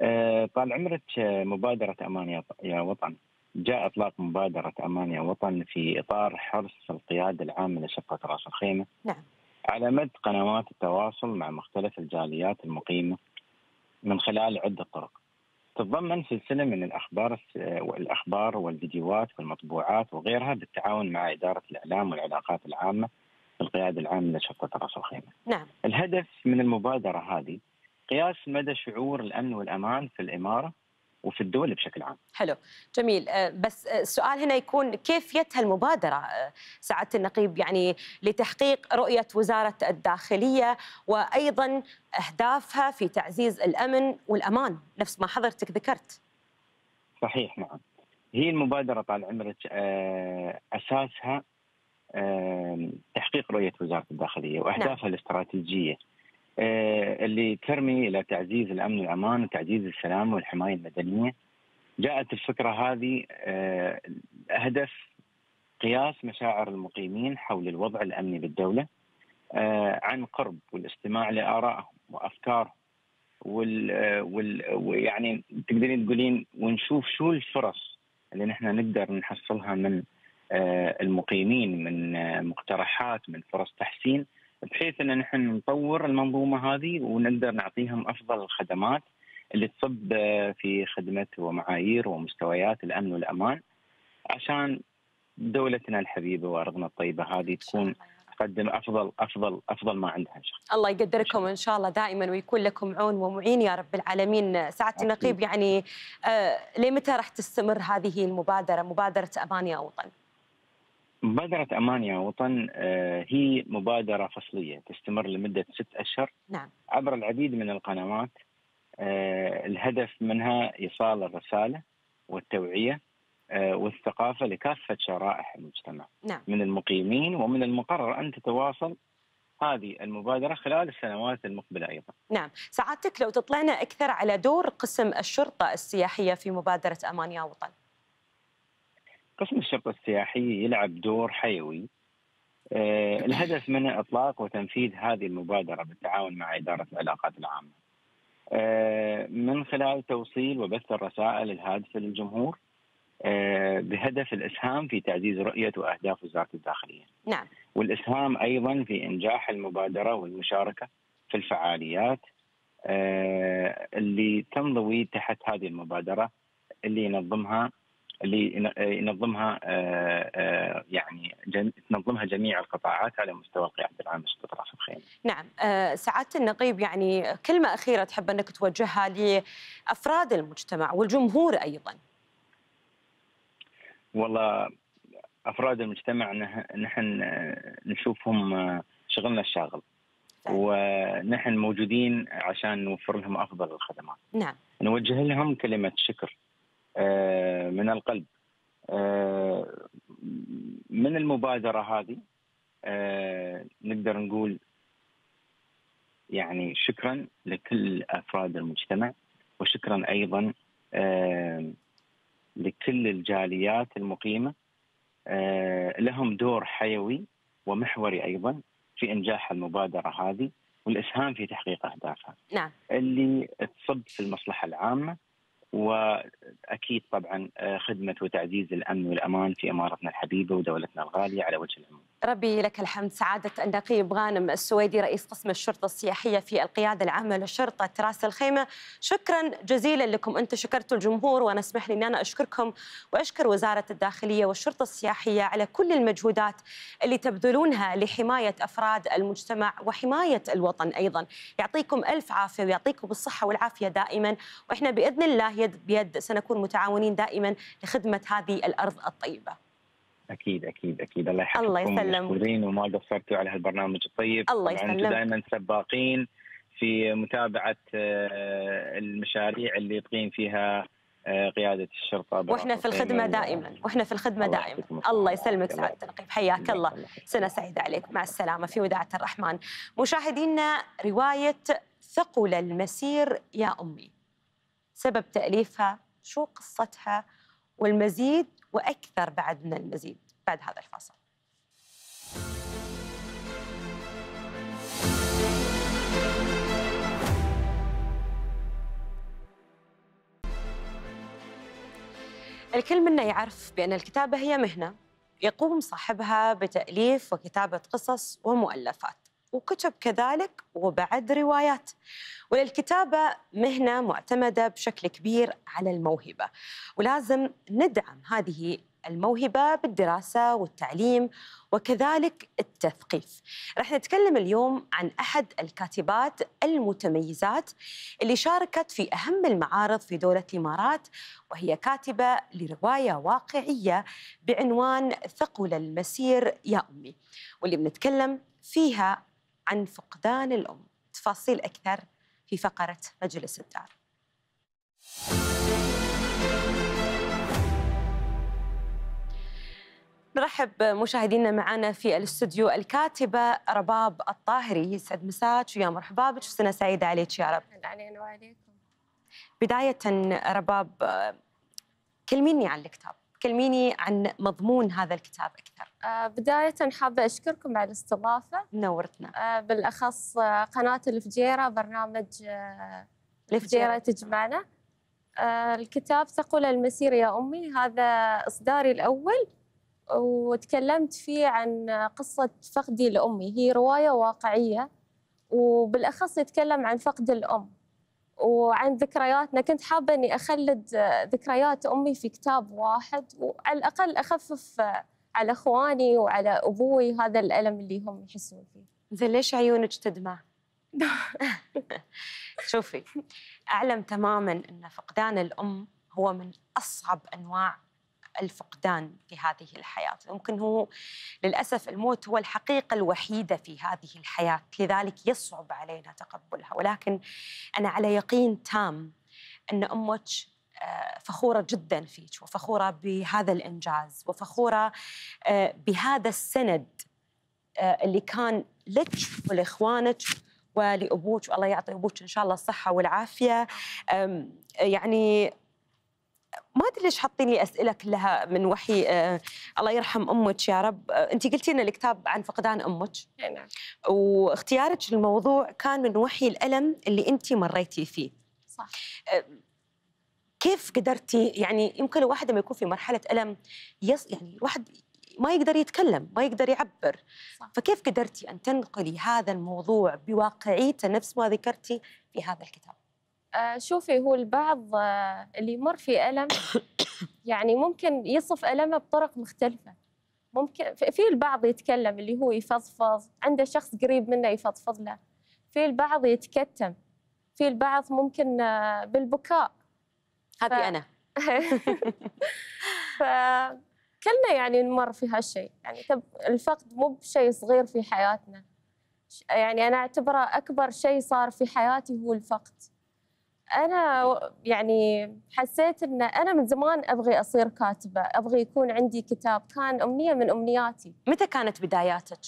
آه، طال عمرك مبادره امان يا وطن جاء إطلاق مبادرة أمان يا وطن في إطار حرص القيادة العامة لشقة رأس الخيمة نعم. على مد قنوات التواصل مع مختلف الجاليات المقيمة من خلال عدة طرق تتضمن سلسلة من الأخبار والأخبار والفيديوهات والمطبوعات وغيرها بالتعاون مع إدارة الإعلام والعلاقات العامة القيادة العامة لشقة رأس الخيمة نعم. الهدف من المبادرة هذه قياس مدى شعور الأمن والأمان في الإمارة وفي الدول بشكل عام. حلو، جميل، آه، بس آه، السؤال هنا يكون يتها المبادره آه، سعاده النقيب يعني لتحقيق رؤيه وزاره الداخليه وايضا اهدافها في تعزيز الامن والامان، نفس ما حضرتك ذكرت. صحيح نعم. هي المبادره طال عمرك اساسها تحقيق رؤيه وزاره الداخليه واهدافها نعم. الاستراتيجيه آه، اللي ترمي الى تعزيز الامن والامان وتعزيز السلام والحمايه المدنيه. جاءت الفكره هذه آه، هدف قياس مشاعر المقيمين حول الوضع الامني بالدوله آه، عن قرب والاستماع لارائهم وافكارهم وال وال ويعني تقدرين تقولين ونشوف شو الفرص اللي نحن نقدر نحصلها من المقيمين من مقترحات من فرص تحسين بحيث ان نحن نطور المنظومه هذه ونقدر نعطيهم افضل الخدمات اللي تصب آه، في خدمه ومعايير ومستويات الامن والامان عشان دولتنا الحبيبه وارضنا الطيبه هذه تكون تقدم افضل افضل افضل ما عندها شخص. الله يقدركم ان شاء الله دائما ويكون لكم عون ومعين يا رب العالمين سعاده النقيب يعني آه لمتى راح تستمر هذه المبادره مبادره امان يا وطن؟ مبادرة أمان يا وطن آه، هي مبادرة فصلية تستمر لمدة ست أشهر نعم. عبر العديد من القنوات آه، الهدف منها إيصال الرسالة والتوعية آه، والثقافة لكافة شرائح المجتمع نعم. من المقيمين ومن المقرر أن تتواصل هذه المبادرة خلال السنوات المقبلة أيضا نعم سعادتك لو تطلعنا أكثر على دور قسم الشرطة السياحية في مبادرة أمان يا وطن قسم الشرطه السياحيه يلعب دور حيوي آه، الهدف منه اطلاق وتنفيذ هذه المبادره بالتعاون مع اداره العلاقات العامه. آه، من خلال توصيل وبث الرسائل الهادفه للجمهور آه، بهدف الاسهام في تعزيز رؤيه واهداف وزاره الداخليه. نعم. والاسهام ايضا في انجاح المبادره والمشاركه في الفعاليات اللي تنضوي تحت هذه المبادره اللي ينظمها اللي آه، ينظمها آه، آه، يعني تنظمها جميع القطاعات على مستوى القيادة العامة للطرف الخيمة. نعم، سعادة النقيب يعني كلمة أخيرة تحب أنك توجهها لأفراد المجتمع والجمهور أيضا. والله أفراد المجتمع نحن نشوفهم شغلنا الشاغل. طيب. ونحن موجودين عشان نوفر لهم افضل الخدمات. نعم. نوجه لهم كلمه شكر آه، من القلب آه، من المبادرة هذه آه، نقدر نقول يعني شكرا لكل أفراد المجتمع وشكرا أيضا لكل الجاليات المقيمة لهم دور حيوي ومحوري أيضا في إنجاح المبادرة هذه والإسهام في تحقيق أهدافها نعم. اللي تصب في المصلحة العامة واكيد طبعا آه، خدمه وتعزيز الامن والامان في امارتنا الحبيبه ودولتنا الغاليه على وجه العموم. ربي لك الحمد سعاده النقيب غانم السويدي رئيس قسم الشرطه السياحيه في القياده العامه لشرطه راس الخيمه، شكرا جزيلا لكم انت شكرتوا الجمهور وانا اسمح لي ان انا اشكركم واشكر وزاره الداخليه والشرطه السياحيه على كل المجهودات اللي تبذلونها لحمايه افراد المجتمع وحمايه الوطن ايضا. يعطيكم الف عافيه ويعطيكم الصحه والعافيه دائما واحنا باذن الله يد بيد سنكون متعاونين دائما لخدمه هذه الارض الطيبه. اكيد اكيد اكيد الله يحفظكم الله يسلم مشكورين وما قصرتوا على هالبرنامج الطيب الله يسلم انتم دائما سباقين في متابعه آه، المشاريع اللي تقيم فيها آه، قياده الشرطه واحنا في الخدمه دائما واحنا في الخدمه الله دائما الله يسلمك سعاده نقيب حياك الله سنه سعيده عليك مع السلامه في وداعه الرحمن مشاهدينا روايه ثقل المسير يا امي سبب تأليفها شو قصتها والمزيد وأكثر بعد من المزيد بعد هذا الفاصل الكل منا يعرف بأن الكتابة هي مهنة يقوم صاحبها بتأليف وكتابة قصص ومؤلفات وكتب كذلك وبعد روايات وللكتابة مهنة معتمدة بشكل كبير على الموهبة ولازم ندعم هذه الموهبة بالدراسة والتعليم وكذلك التثقيف رح نتكلم اليوم عن أحد الكاتبات المتميزات اللي شاركت في أهم المعارض في دولة الإمارات وهي كاتبة لرواية واقعية بعنوان ثقل المسير يا أمي واللي بنتكلم فيها عن فقدان الأم تفاصيل أكثر في فقرة مجلس الدار نرحب مشاهدينا معنا في الاستوديو الكاتبة رباب الطاهري يسعد مساك ويا مرحبا بك وسنة سعيدة عليك يا رب علينا وعليكم بداية رباب كلميني عن الكتاب تكلميني عن مضمون هذا الكتاب أكثر آه، بداية حابة أشكركم على الاستضافة نورتنا آه، بالأخص آه، قناة الفجيرة برنامج الفجيرة تجمعنا الكتاب ثقل المسير يا أمي هذا إصداري الأول وتكلمت فيه عن قصة فقدي لأمي هي رواية واقعية وبالأخص يتكلم عن فقد الأم وعن ذكرياتنا كنت حابة أني أخلد ذكريات أمي في كتاب واحد وعلى الأقل أخفف على إخواني وعلى أبوي هذا الألم اللي هم يحسون فيه زين ليش عيونك تدمع؟ شوفي أعلم تماما أن فقدان الأم هو من أصعب أنواع الفقدان في هذه الحياة ممكن هو للأسف الموت هو الحقيقة الوحيدة في هذه الحياة لذلك يصعب علينا تقبلها ولكن أنا على يقين تام أن أمك آه، فخورة جدا فيك وفخورة بهذا الإنجاز وفخورة آه، بهذا السند آه، اللي كان لك ولإخوانك ولأبوك والله يعطي أبوك إن شاء الله الصحة والعافية يعني ما ادري ليش حاطين لي اسئله كلها من وحي آه الله يرحم امك يا رب آه انت قلتي لنا الكتاب عن فقدان امك نعم واختيارك للموضوع كان من وحي الالم اللي انت مريتي فيه صح آه كيف قدرتي يعني يمكن الواحد لما يكون في مرحله الم يص يعني الواحد ما يقدر يتكلم ما يقدر يعبر صح. فكيف قدرتي ان تنقلي هذا الموضوع بواقعيته نفس ما ذكرتي في هذا الكتاب آه، شوفي هو البعض آه، اللي يمر في ألم يعني ممكن يصف ألمه بطرق مختلفة ممكن في البعض يتكلم اللي هو يفضفض عنده شخص قريب منه يفضفض له في البعض يتكتم في البعض ممكن آه، بالبكاء هذه ف... أنا فكلنا يعني نمر في هالشيء يعني الفقد مو بشيء صغير في حياتنا يعني أنا أعتبره أكبر شيء صار في حياتي هو الفقد انا يعني حسيت ان انا من زمان ابغي اصير كاتبه ابغي يكون عندي كتاب كان امنيه من امنياتي متى كانت بداياتك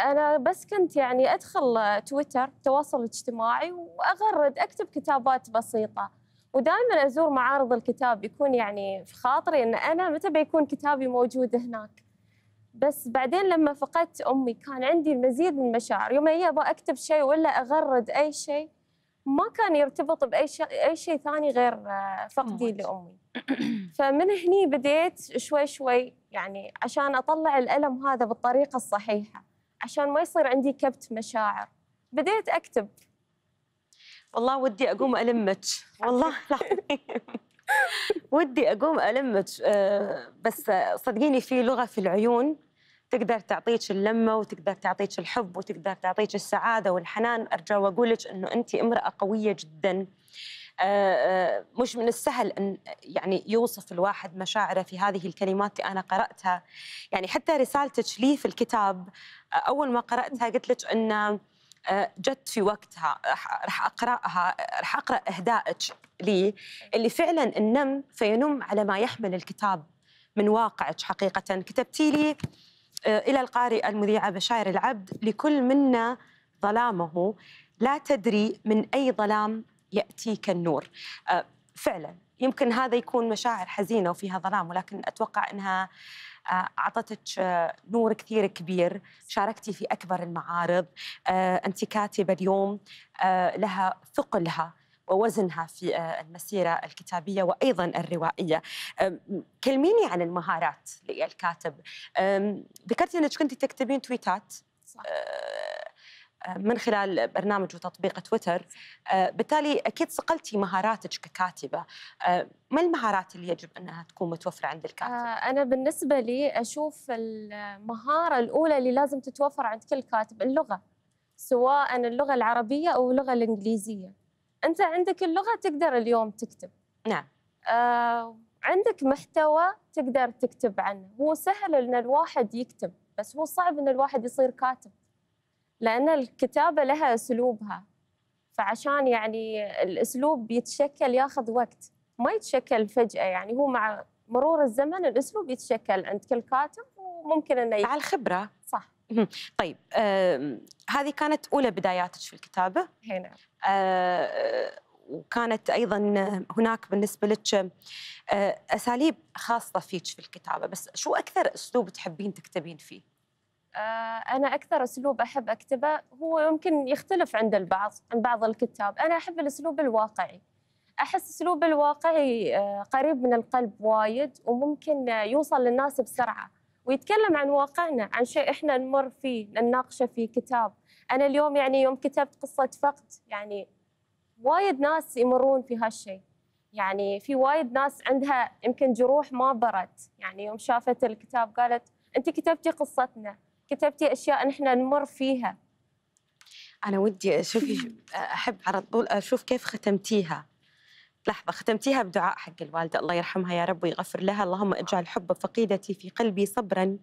انا بس كنت يعني ادخل تويتر تواصل اجتماعي واغرد اكتب كتابات بسيطه ودائما ازور معارض الكتاب يكون يعني في خاطري ان انا متى بيكون كتابي موجود هناك بس بعدين لما فقدت امي كان عندي المزيد من المشاعر يوم هي ابغى اكتب شيء ولا اغرد اي شيء ما كان يرتبط باي شيء اي شيء ثاني غير آه، فقدي لامي فمن هني بديت شوي شوي يعني عشان اطلع الالم هذا بالطريقه الصحيحه عشان ما يصير عندي كبت مشاعر بديت اكتب والله ودي اقوم المك والله ودي اقوم المك آه، بس صدقيني في لغه في العيون تقدر تعطيك اللمه وتقدر تعطيك الحب وتقدر تعطيك السعاده والحنان ارجع واقول لك انه انت امراه قويه جدا آه، آه، مش من السهل ان يعني يوصف الواحد مشاعره في هذه الكلمات اللي انا قراتها يعني حتى رسالتك لي في الكتاب اول ما قراتها قلت لك ان آه، جت في وقتها راح اقراها راح اقرا اهدائك لي اللي فعلا النم فينم على ما يحمل الكتاب من واقعك حقيقه كتبتي لي آه، إلى القارئة المذيعة بشاير العبد لكل منا ظلامه لا تدري من أي ظلام يأتيك النور آه، فعلا يمكن هذا يكون مشاعر حزينة وفيها ظلام ولكن أتوقع أنها آه، أعطتك نور كثير كبير شاركتي في أكبر المعارض أنت كاتبة اليوم لها ثقلها ووزنها في آه، المسيرة الكتابية وأيضا الروائية كلميني عن المهارات للكاتب ذكرتي أنك كنت تكتبين تويتات صح. آه، آه، من خلال برنامج وتطبيق تويتر بالتالي اكيد صقلتي مهاراتك ككاتبه ما المهارات اللي يجب انها تكون متوفره عند الكاتب انا بالنسبه لي اشوف المهاره الاولى اللي لازم تتوفر عند كل كاتب اللغه سواء اللغه العربيه او اللغه الانجليزيه انت عندك اللغه تقدر اليوم تكتب نعم آه عندك محتوى تقدر تكتب عنه هو سهل ان الواحد يكتب بس هو صعب ان الواحد يصير كاتب لان الكتابه لها اسلوبها فعشان يعني الاسلوب يتشكل ياخذ وقت ما يتشكل فجاه يعني هو مع مرور الزمن الاسلوب يتشكل عند كل كاتب وممكن انه مع الخبره طيب آه هذه كانت اولى بداياتك في الكتابه هنا نعم. آه وكانت ايضا هناك بالنسبه لك آه، اساليب خاصه فيك في الكتابه بس شو اكثر اسلوب تحبين تكتبين فيه آه، انا اكثر اسلوب احب اكتبه هو يمكن يختلف عند البعض عن بعض الكتاب انا احب الاسلوب الواقعي احس اسلوب الواقعي آه، قريب من القلب وايد وممكن يوصل للناس بسرعه ويتكلم عن واقعنا عن شيء احنا نمر فيه نناقشه في كتاب انا اليوم يعني يوم كتبت قصه فقد يعني وايد ناس يمرون في هالشيء يعني في وايد ناس عندها يمكن جروح ما برت يعني يوم شافت الكتاب قالت انت كتبتي قصتنا كتبتي اشياء احنا نمر فيها انا ودي شوفي احب على طول اشوف كيف ختمتيها لحظة ختمتيها بدعاء حق الوالدة الله يرحمها يا رب ويغفر لها اللهم اجعل حب فقيدتي في قلبي صبرا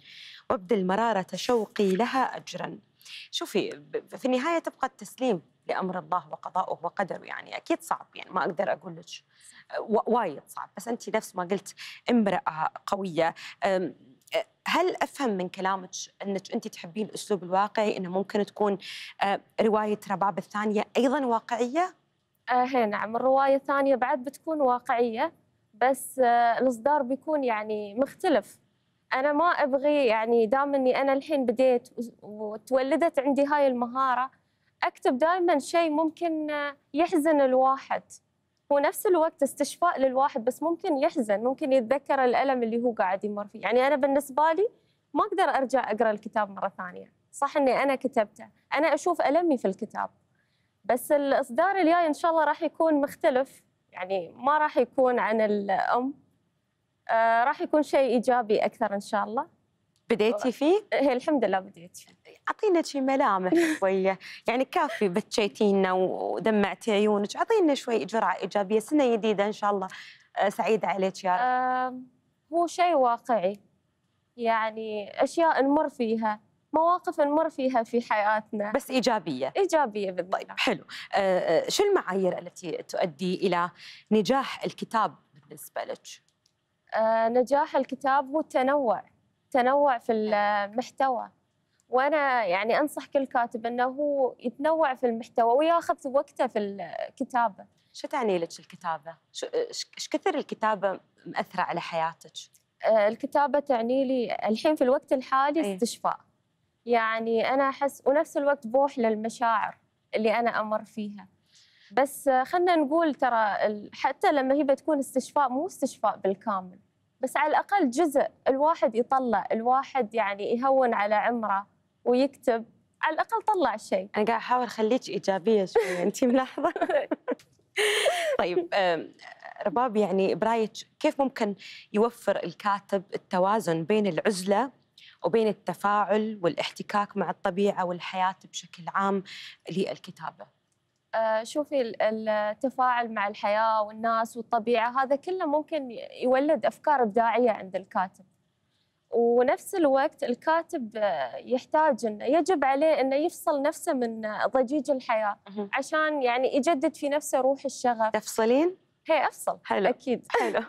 وابدل مرارة شوقي لها أجرا شوفي في النهاية تبقى التسليم لأمر الله وقضاؤه وقدره يعني أكيد صعب يعني ما أقدر أقول لك وايد صعب بس أنت نفس ما قلت امرأة قوية هل افهم من كلامك انك انت تحبين الاسلوب الواقعي انه ممكن تكون آه، روايه رباب الثانيه ايضا واقعيه ايه نعم الروايه الثانيه بعد بتكون واقعيه بس آه، الاصدار بيكون يعني مختلف انا ما ابغي يعني دام اني انا الحين بديت وتولدت عندي هاي المهاره اكتب دائما شيء ممكن آه، يحزن الواحد ونفس الوقت استشفاء للواحد بس ممكن يحزن ممكن يتذكر الالم اللي هو قاعد يمر فيه يعني انا بالنسبه لي ما اقدر ارجع اقرا الكتاب مره ثانيه صح اني انا كتبته انا اشوف المي في الكتاب بس الاصدار الجاي ان شاء الله راح يكون مختلف يعني ما راح يكون عن الام آه راح يكون شيء ايجابي اكثر ان شاء الله بديتي فيه؟ هي إيه، الحمد لله بديت فيه اعطينا شي ملامح شويه يعني كافي بتشيتينا ودمعتي عيونك اعطينا شوي جرعه ايجابيه سنه جديده ان شاء الله آه، سعيده عليك يا رب آه هو شيء واقعي يعني اشياء نمر فيها مواقف نمر فيها في حياتنا بس إيجابية إيجابية بالضبط طيب حلو آه،, أه شو المعايير التي تؤدي إلى نجاح الكتاب بالنسبة لك؟ أه نجاح الكتاب هو التنوع تنوع في المحتوى وانا يعني انصح كل كاتب انه هو يتنوع في المحتوى وياخذ وقته في الكتابه. شو تعني لك الكتابه؟ آه، ايش كثر الكتابه مأثره على حياتك؟ آه، الكتابه تعني لي الحين في الوقت الحالي إيه. استشفاء. يعني انا احس ونفس الوقت بوح للمشاعر اللي انا امر فيها بس خلينا نقول ترى حتى لما هي بتكون استشفاء مو استشفاء بالكامل بس على الاقل جزء الواحد يطلع الواحد يعني يهون على عمره ويكتب على الاقل طلع شيء انا قاعد احاول اخليك ايجابيه شوي انت ملاحظه طيب رباب يعني برايك كيف ممكن يوفر الكاتب التوازن بين العزله وبين التفاعل والاحتكاك مع الطبيعه والحياه بشكل عام للكتابه؟ آه، شوفي التفاعل مع الحياة والناس والطبيعة هذا كله ممكن يولد أفكار إبداعية عند الكاتب ونفس الوقت الكاتب آه، يحتاج أنه يجب عليه أنه يفصل نفسه من ضجيج الحياة عشان يعني يجدد في نفسه روح الشغف تفصلين؟ هي افصل حلو اكيد حلو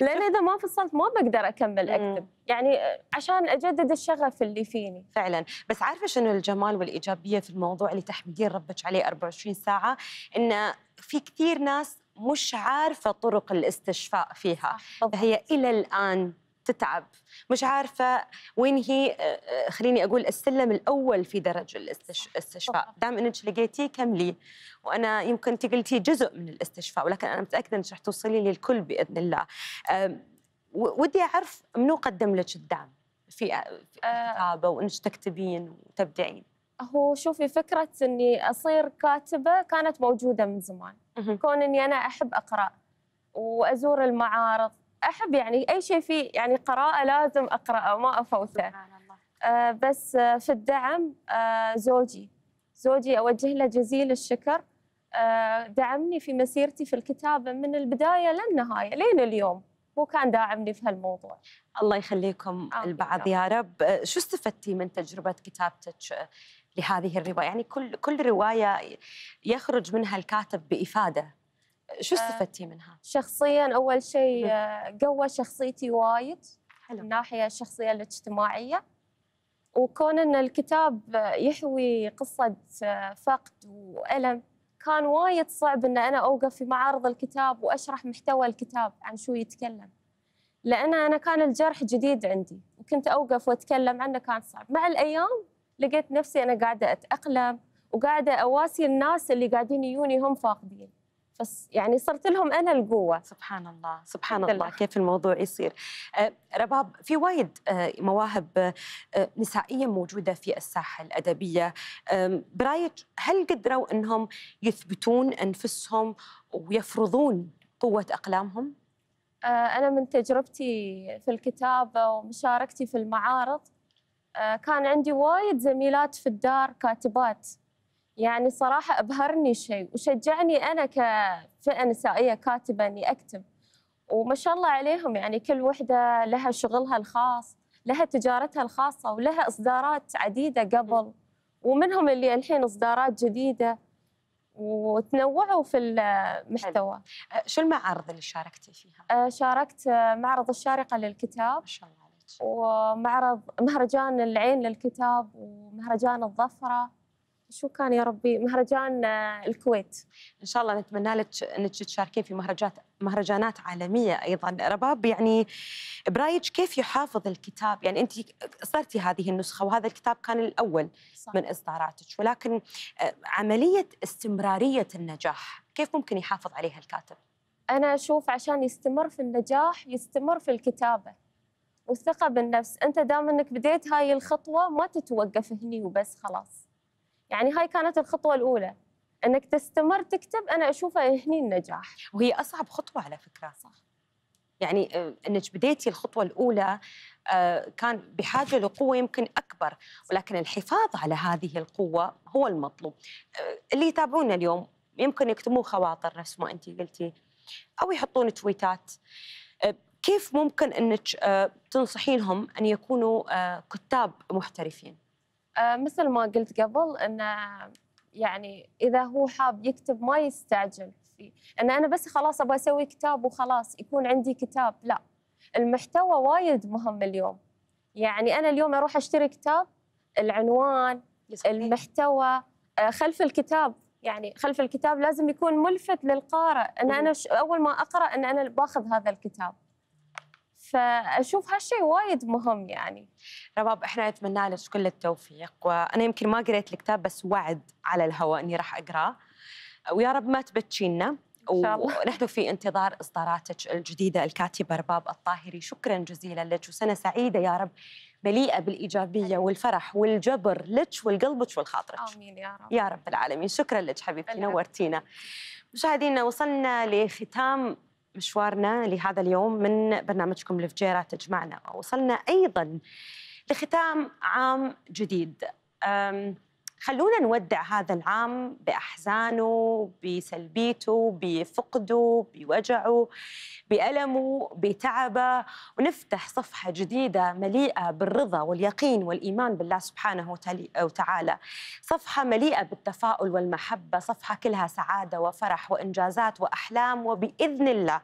لان اذا ما فصلت ما بقدر اكمل اكتب يعني آه، عشان اجدد الشغف اللي فيني فعلا بس عارفه شنو الجمال والايجابيه في الموضوع اللي تحمدين ربك عليه 24 ساعه انه في كثير ناس مش عارفه طرق الاستشفاء فيها فهي الى الان تتعب مش عارفة وين هي آه، آه، خليني أقول السلم الأول في درج الاستشفاء دام أنك لقيتيه كملي وأنا يمكن أنت قلتي جزء من الاستشفاء ولكن أنا متأكدة أنك رح توصلي للكل بإذن الله ودي أعرف منو قدم لك الدعم في الكتابة آه، وأنك تكتبين وتبدعين هو شوفي فكرة إني أصير كاتبة كانت موجودة من زمان كون إني أنا أحب أقرأ وأزور المعارض احب يعني اي شيء فيه يعني قراءه لازم اقراه ما افوته سبحان الله. آه بس آه، في الدعم آه زوجي زوجي اوجه له جزيل الشكر آه، دعمني في مسيرتي في الكتابه من البدايه للنهايه لين اليوم هو كان داعمني في هالموضوع الله يخليكم آه البعض يا رب آه، شو استفدتي من تجربه كتابتك لهذه الروايه يعني كل كل روايه يخرج منها الكاتب بافاده شو آه، استفدتي منها؟ شخصيا اول شيء آه، قوى شخصيتي وايد حلو. من الناحيه الشخصيه الاجتماعيه وكون ان الكتاب آه، يحوي قصه فقد والم كان وايد صعب ان انا اوقف في معارض الكتاب واشرح محتوى الكتاب عن شو يتكلم لان انا كان الجرح جديد عندي وكنت اوقف واتكلم عنه كان صعب مع الايام لقيت نفسي انا قاعده اتاقلم وقاعده اواسي الناس اللي قاعدين يجوني هم فاقدين بس يعني صرت لهم انا القوه سبحان الله سبحان الله كيف الموضوع يصير آه، رباب في وايد آه، مواهب آه، نسائيه موجوده في الساحه الادبيه برايك هل قدروا انهم يثبتون انفسهم ويفرضون قوه اقلامهم انا من تجربتي في الكتابه ومشاركتي في المعارض كان عندي وايد زميلات في الدار كاتبات يعني صراحة أبهرني شيء وشجعني أنا كفئة نسائية كاتبة أني أكتب وما شاء الله عليهم يعني كل وحدة لها شغلها الخاص لها تجارتها الخاصة ولها إصدارات عديدة قبل ومنهم اللي الحين إصدارات جديدة وتنوعوا في المحتوى أه، شو المعارض اللي شاركتي فيها؟ أه، شاركت معرض الشارقة للكتاب ما شاء الله عليك ومعرض مهرجان العين للكتاب ومهرجان الظفرة شو كان يا ربي مهرجان آه، الكويت ان شاء الله نتمنى لك انك تشاركين في مهرجانات مهرجانات عالميه ايضا رباب يعني برايك كيف يحافظ الكتاب يعني انت اصدرتي هذه النسخه وهذا الكتاب كان الاول صح. من اصداراتك ولكن آه، عمليه استمراريه النجاح كيف ممكن يحافظ عليها الكاتب انا اشوف عشان يستمر في النجاح يستمر في الكتابه والثقه بالنفس انت دام انك بديت هاي الخطوه ما تتوقف هني وبس خلاص يعني هاي كانت الخطوة الأولى أنك تستمر تكتب أنا أشوفها هني النجاح وهي أصعب خطوة على فكرة صح يعني آه، انك بديتي الخطوه الاولى آه، كان بحاجه لقوه يمكن اكبر ولكن الحفاظ على هذه القوه هو المطلوب آه، اللي يتابعونا اليوم يمكن يكتمون خواطر نفس ما انت قلتي او يحطون تويتات كيف ممكن انك تنصحينهم ان يكونوا كتاب محترفين آه، مثل ما قلت قبل انه يعني اذا هو حاب يكتب ما يستعجل فيه ان انا بس خلاص ابغى اسوي كتاب وخلاص يكون عندي كتاب لا المحتوى وايد مهم اليوم يعني انا اليوم اروح اشتري كتاب العنوان صحيح. المحتوى آه، خلف الكتاب يعني خلف الكتاب لازم يكون ملفت للقارئ ان انا اول ما اقرا ان انا باخذ هذا الكتاب فاشوف هالشيء وايد مهم يعني رباب احنا نتمنى لك كل التوفيق وانا يمكن ما قريت الكتاب بس وعد على الهواء اني راح اقراه ويا رب ما تبتشينا ونحن في انتظار اصداراتك الجديده الكاتبه رباب الطاهري شكرا جزيلا لك وسنه سعيده يا رب مليئه بالايجابيه والفرح والجبر لك ولقلبك ولخاطرك امين يا رب يا رب العالمين شكرا لك حبيبتي نورتينا مشاهدينا وصلنا لختام مشوارنا لهذا اليوم من برنامجكم الفجيرة تجمعنا وصلنا أيضا لختام عام جديد خلونا نودع هذا العام بأحزانه بسلبيته بفقده بوجعه بألمه بتعبه ونفتح صفحة جديدة مليئة بالرضا واليقين والإيمان بالله سبحانه وتعالى صفحة مليئة بالتفاؤل والمحبة صفحة كلها سعادة وفرح وإنجازات وأحلام وبإذن الله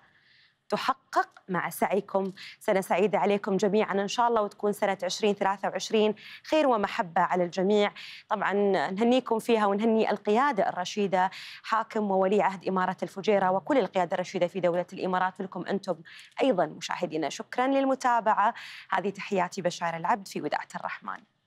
تحقق مع سعيكم سنة سعيدة عليكم جميعا إن شاء الله وتكون سنة 2023 خير ومحبة على الجميع طبعا نهنيكم فيها ونهني القيادة الرشيدة حاكم وولي عهد إمارة الفجيرة وكل القيادة الرشيدة في دولة الإمارات ولكم أنتم أيضا مشاهدينا شكرا للمتابعة هذه تحياتي بشار العبد في وداعة الرحمن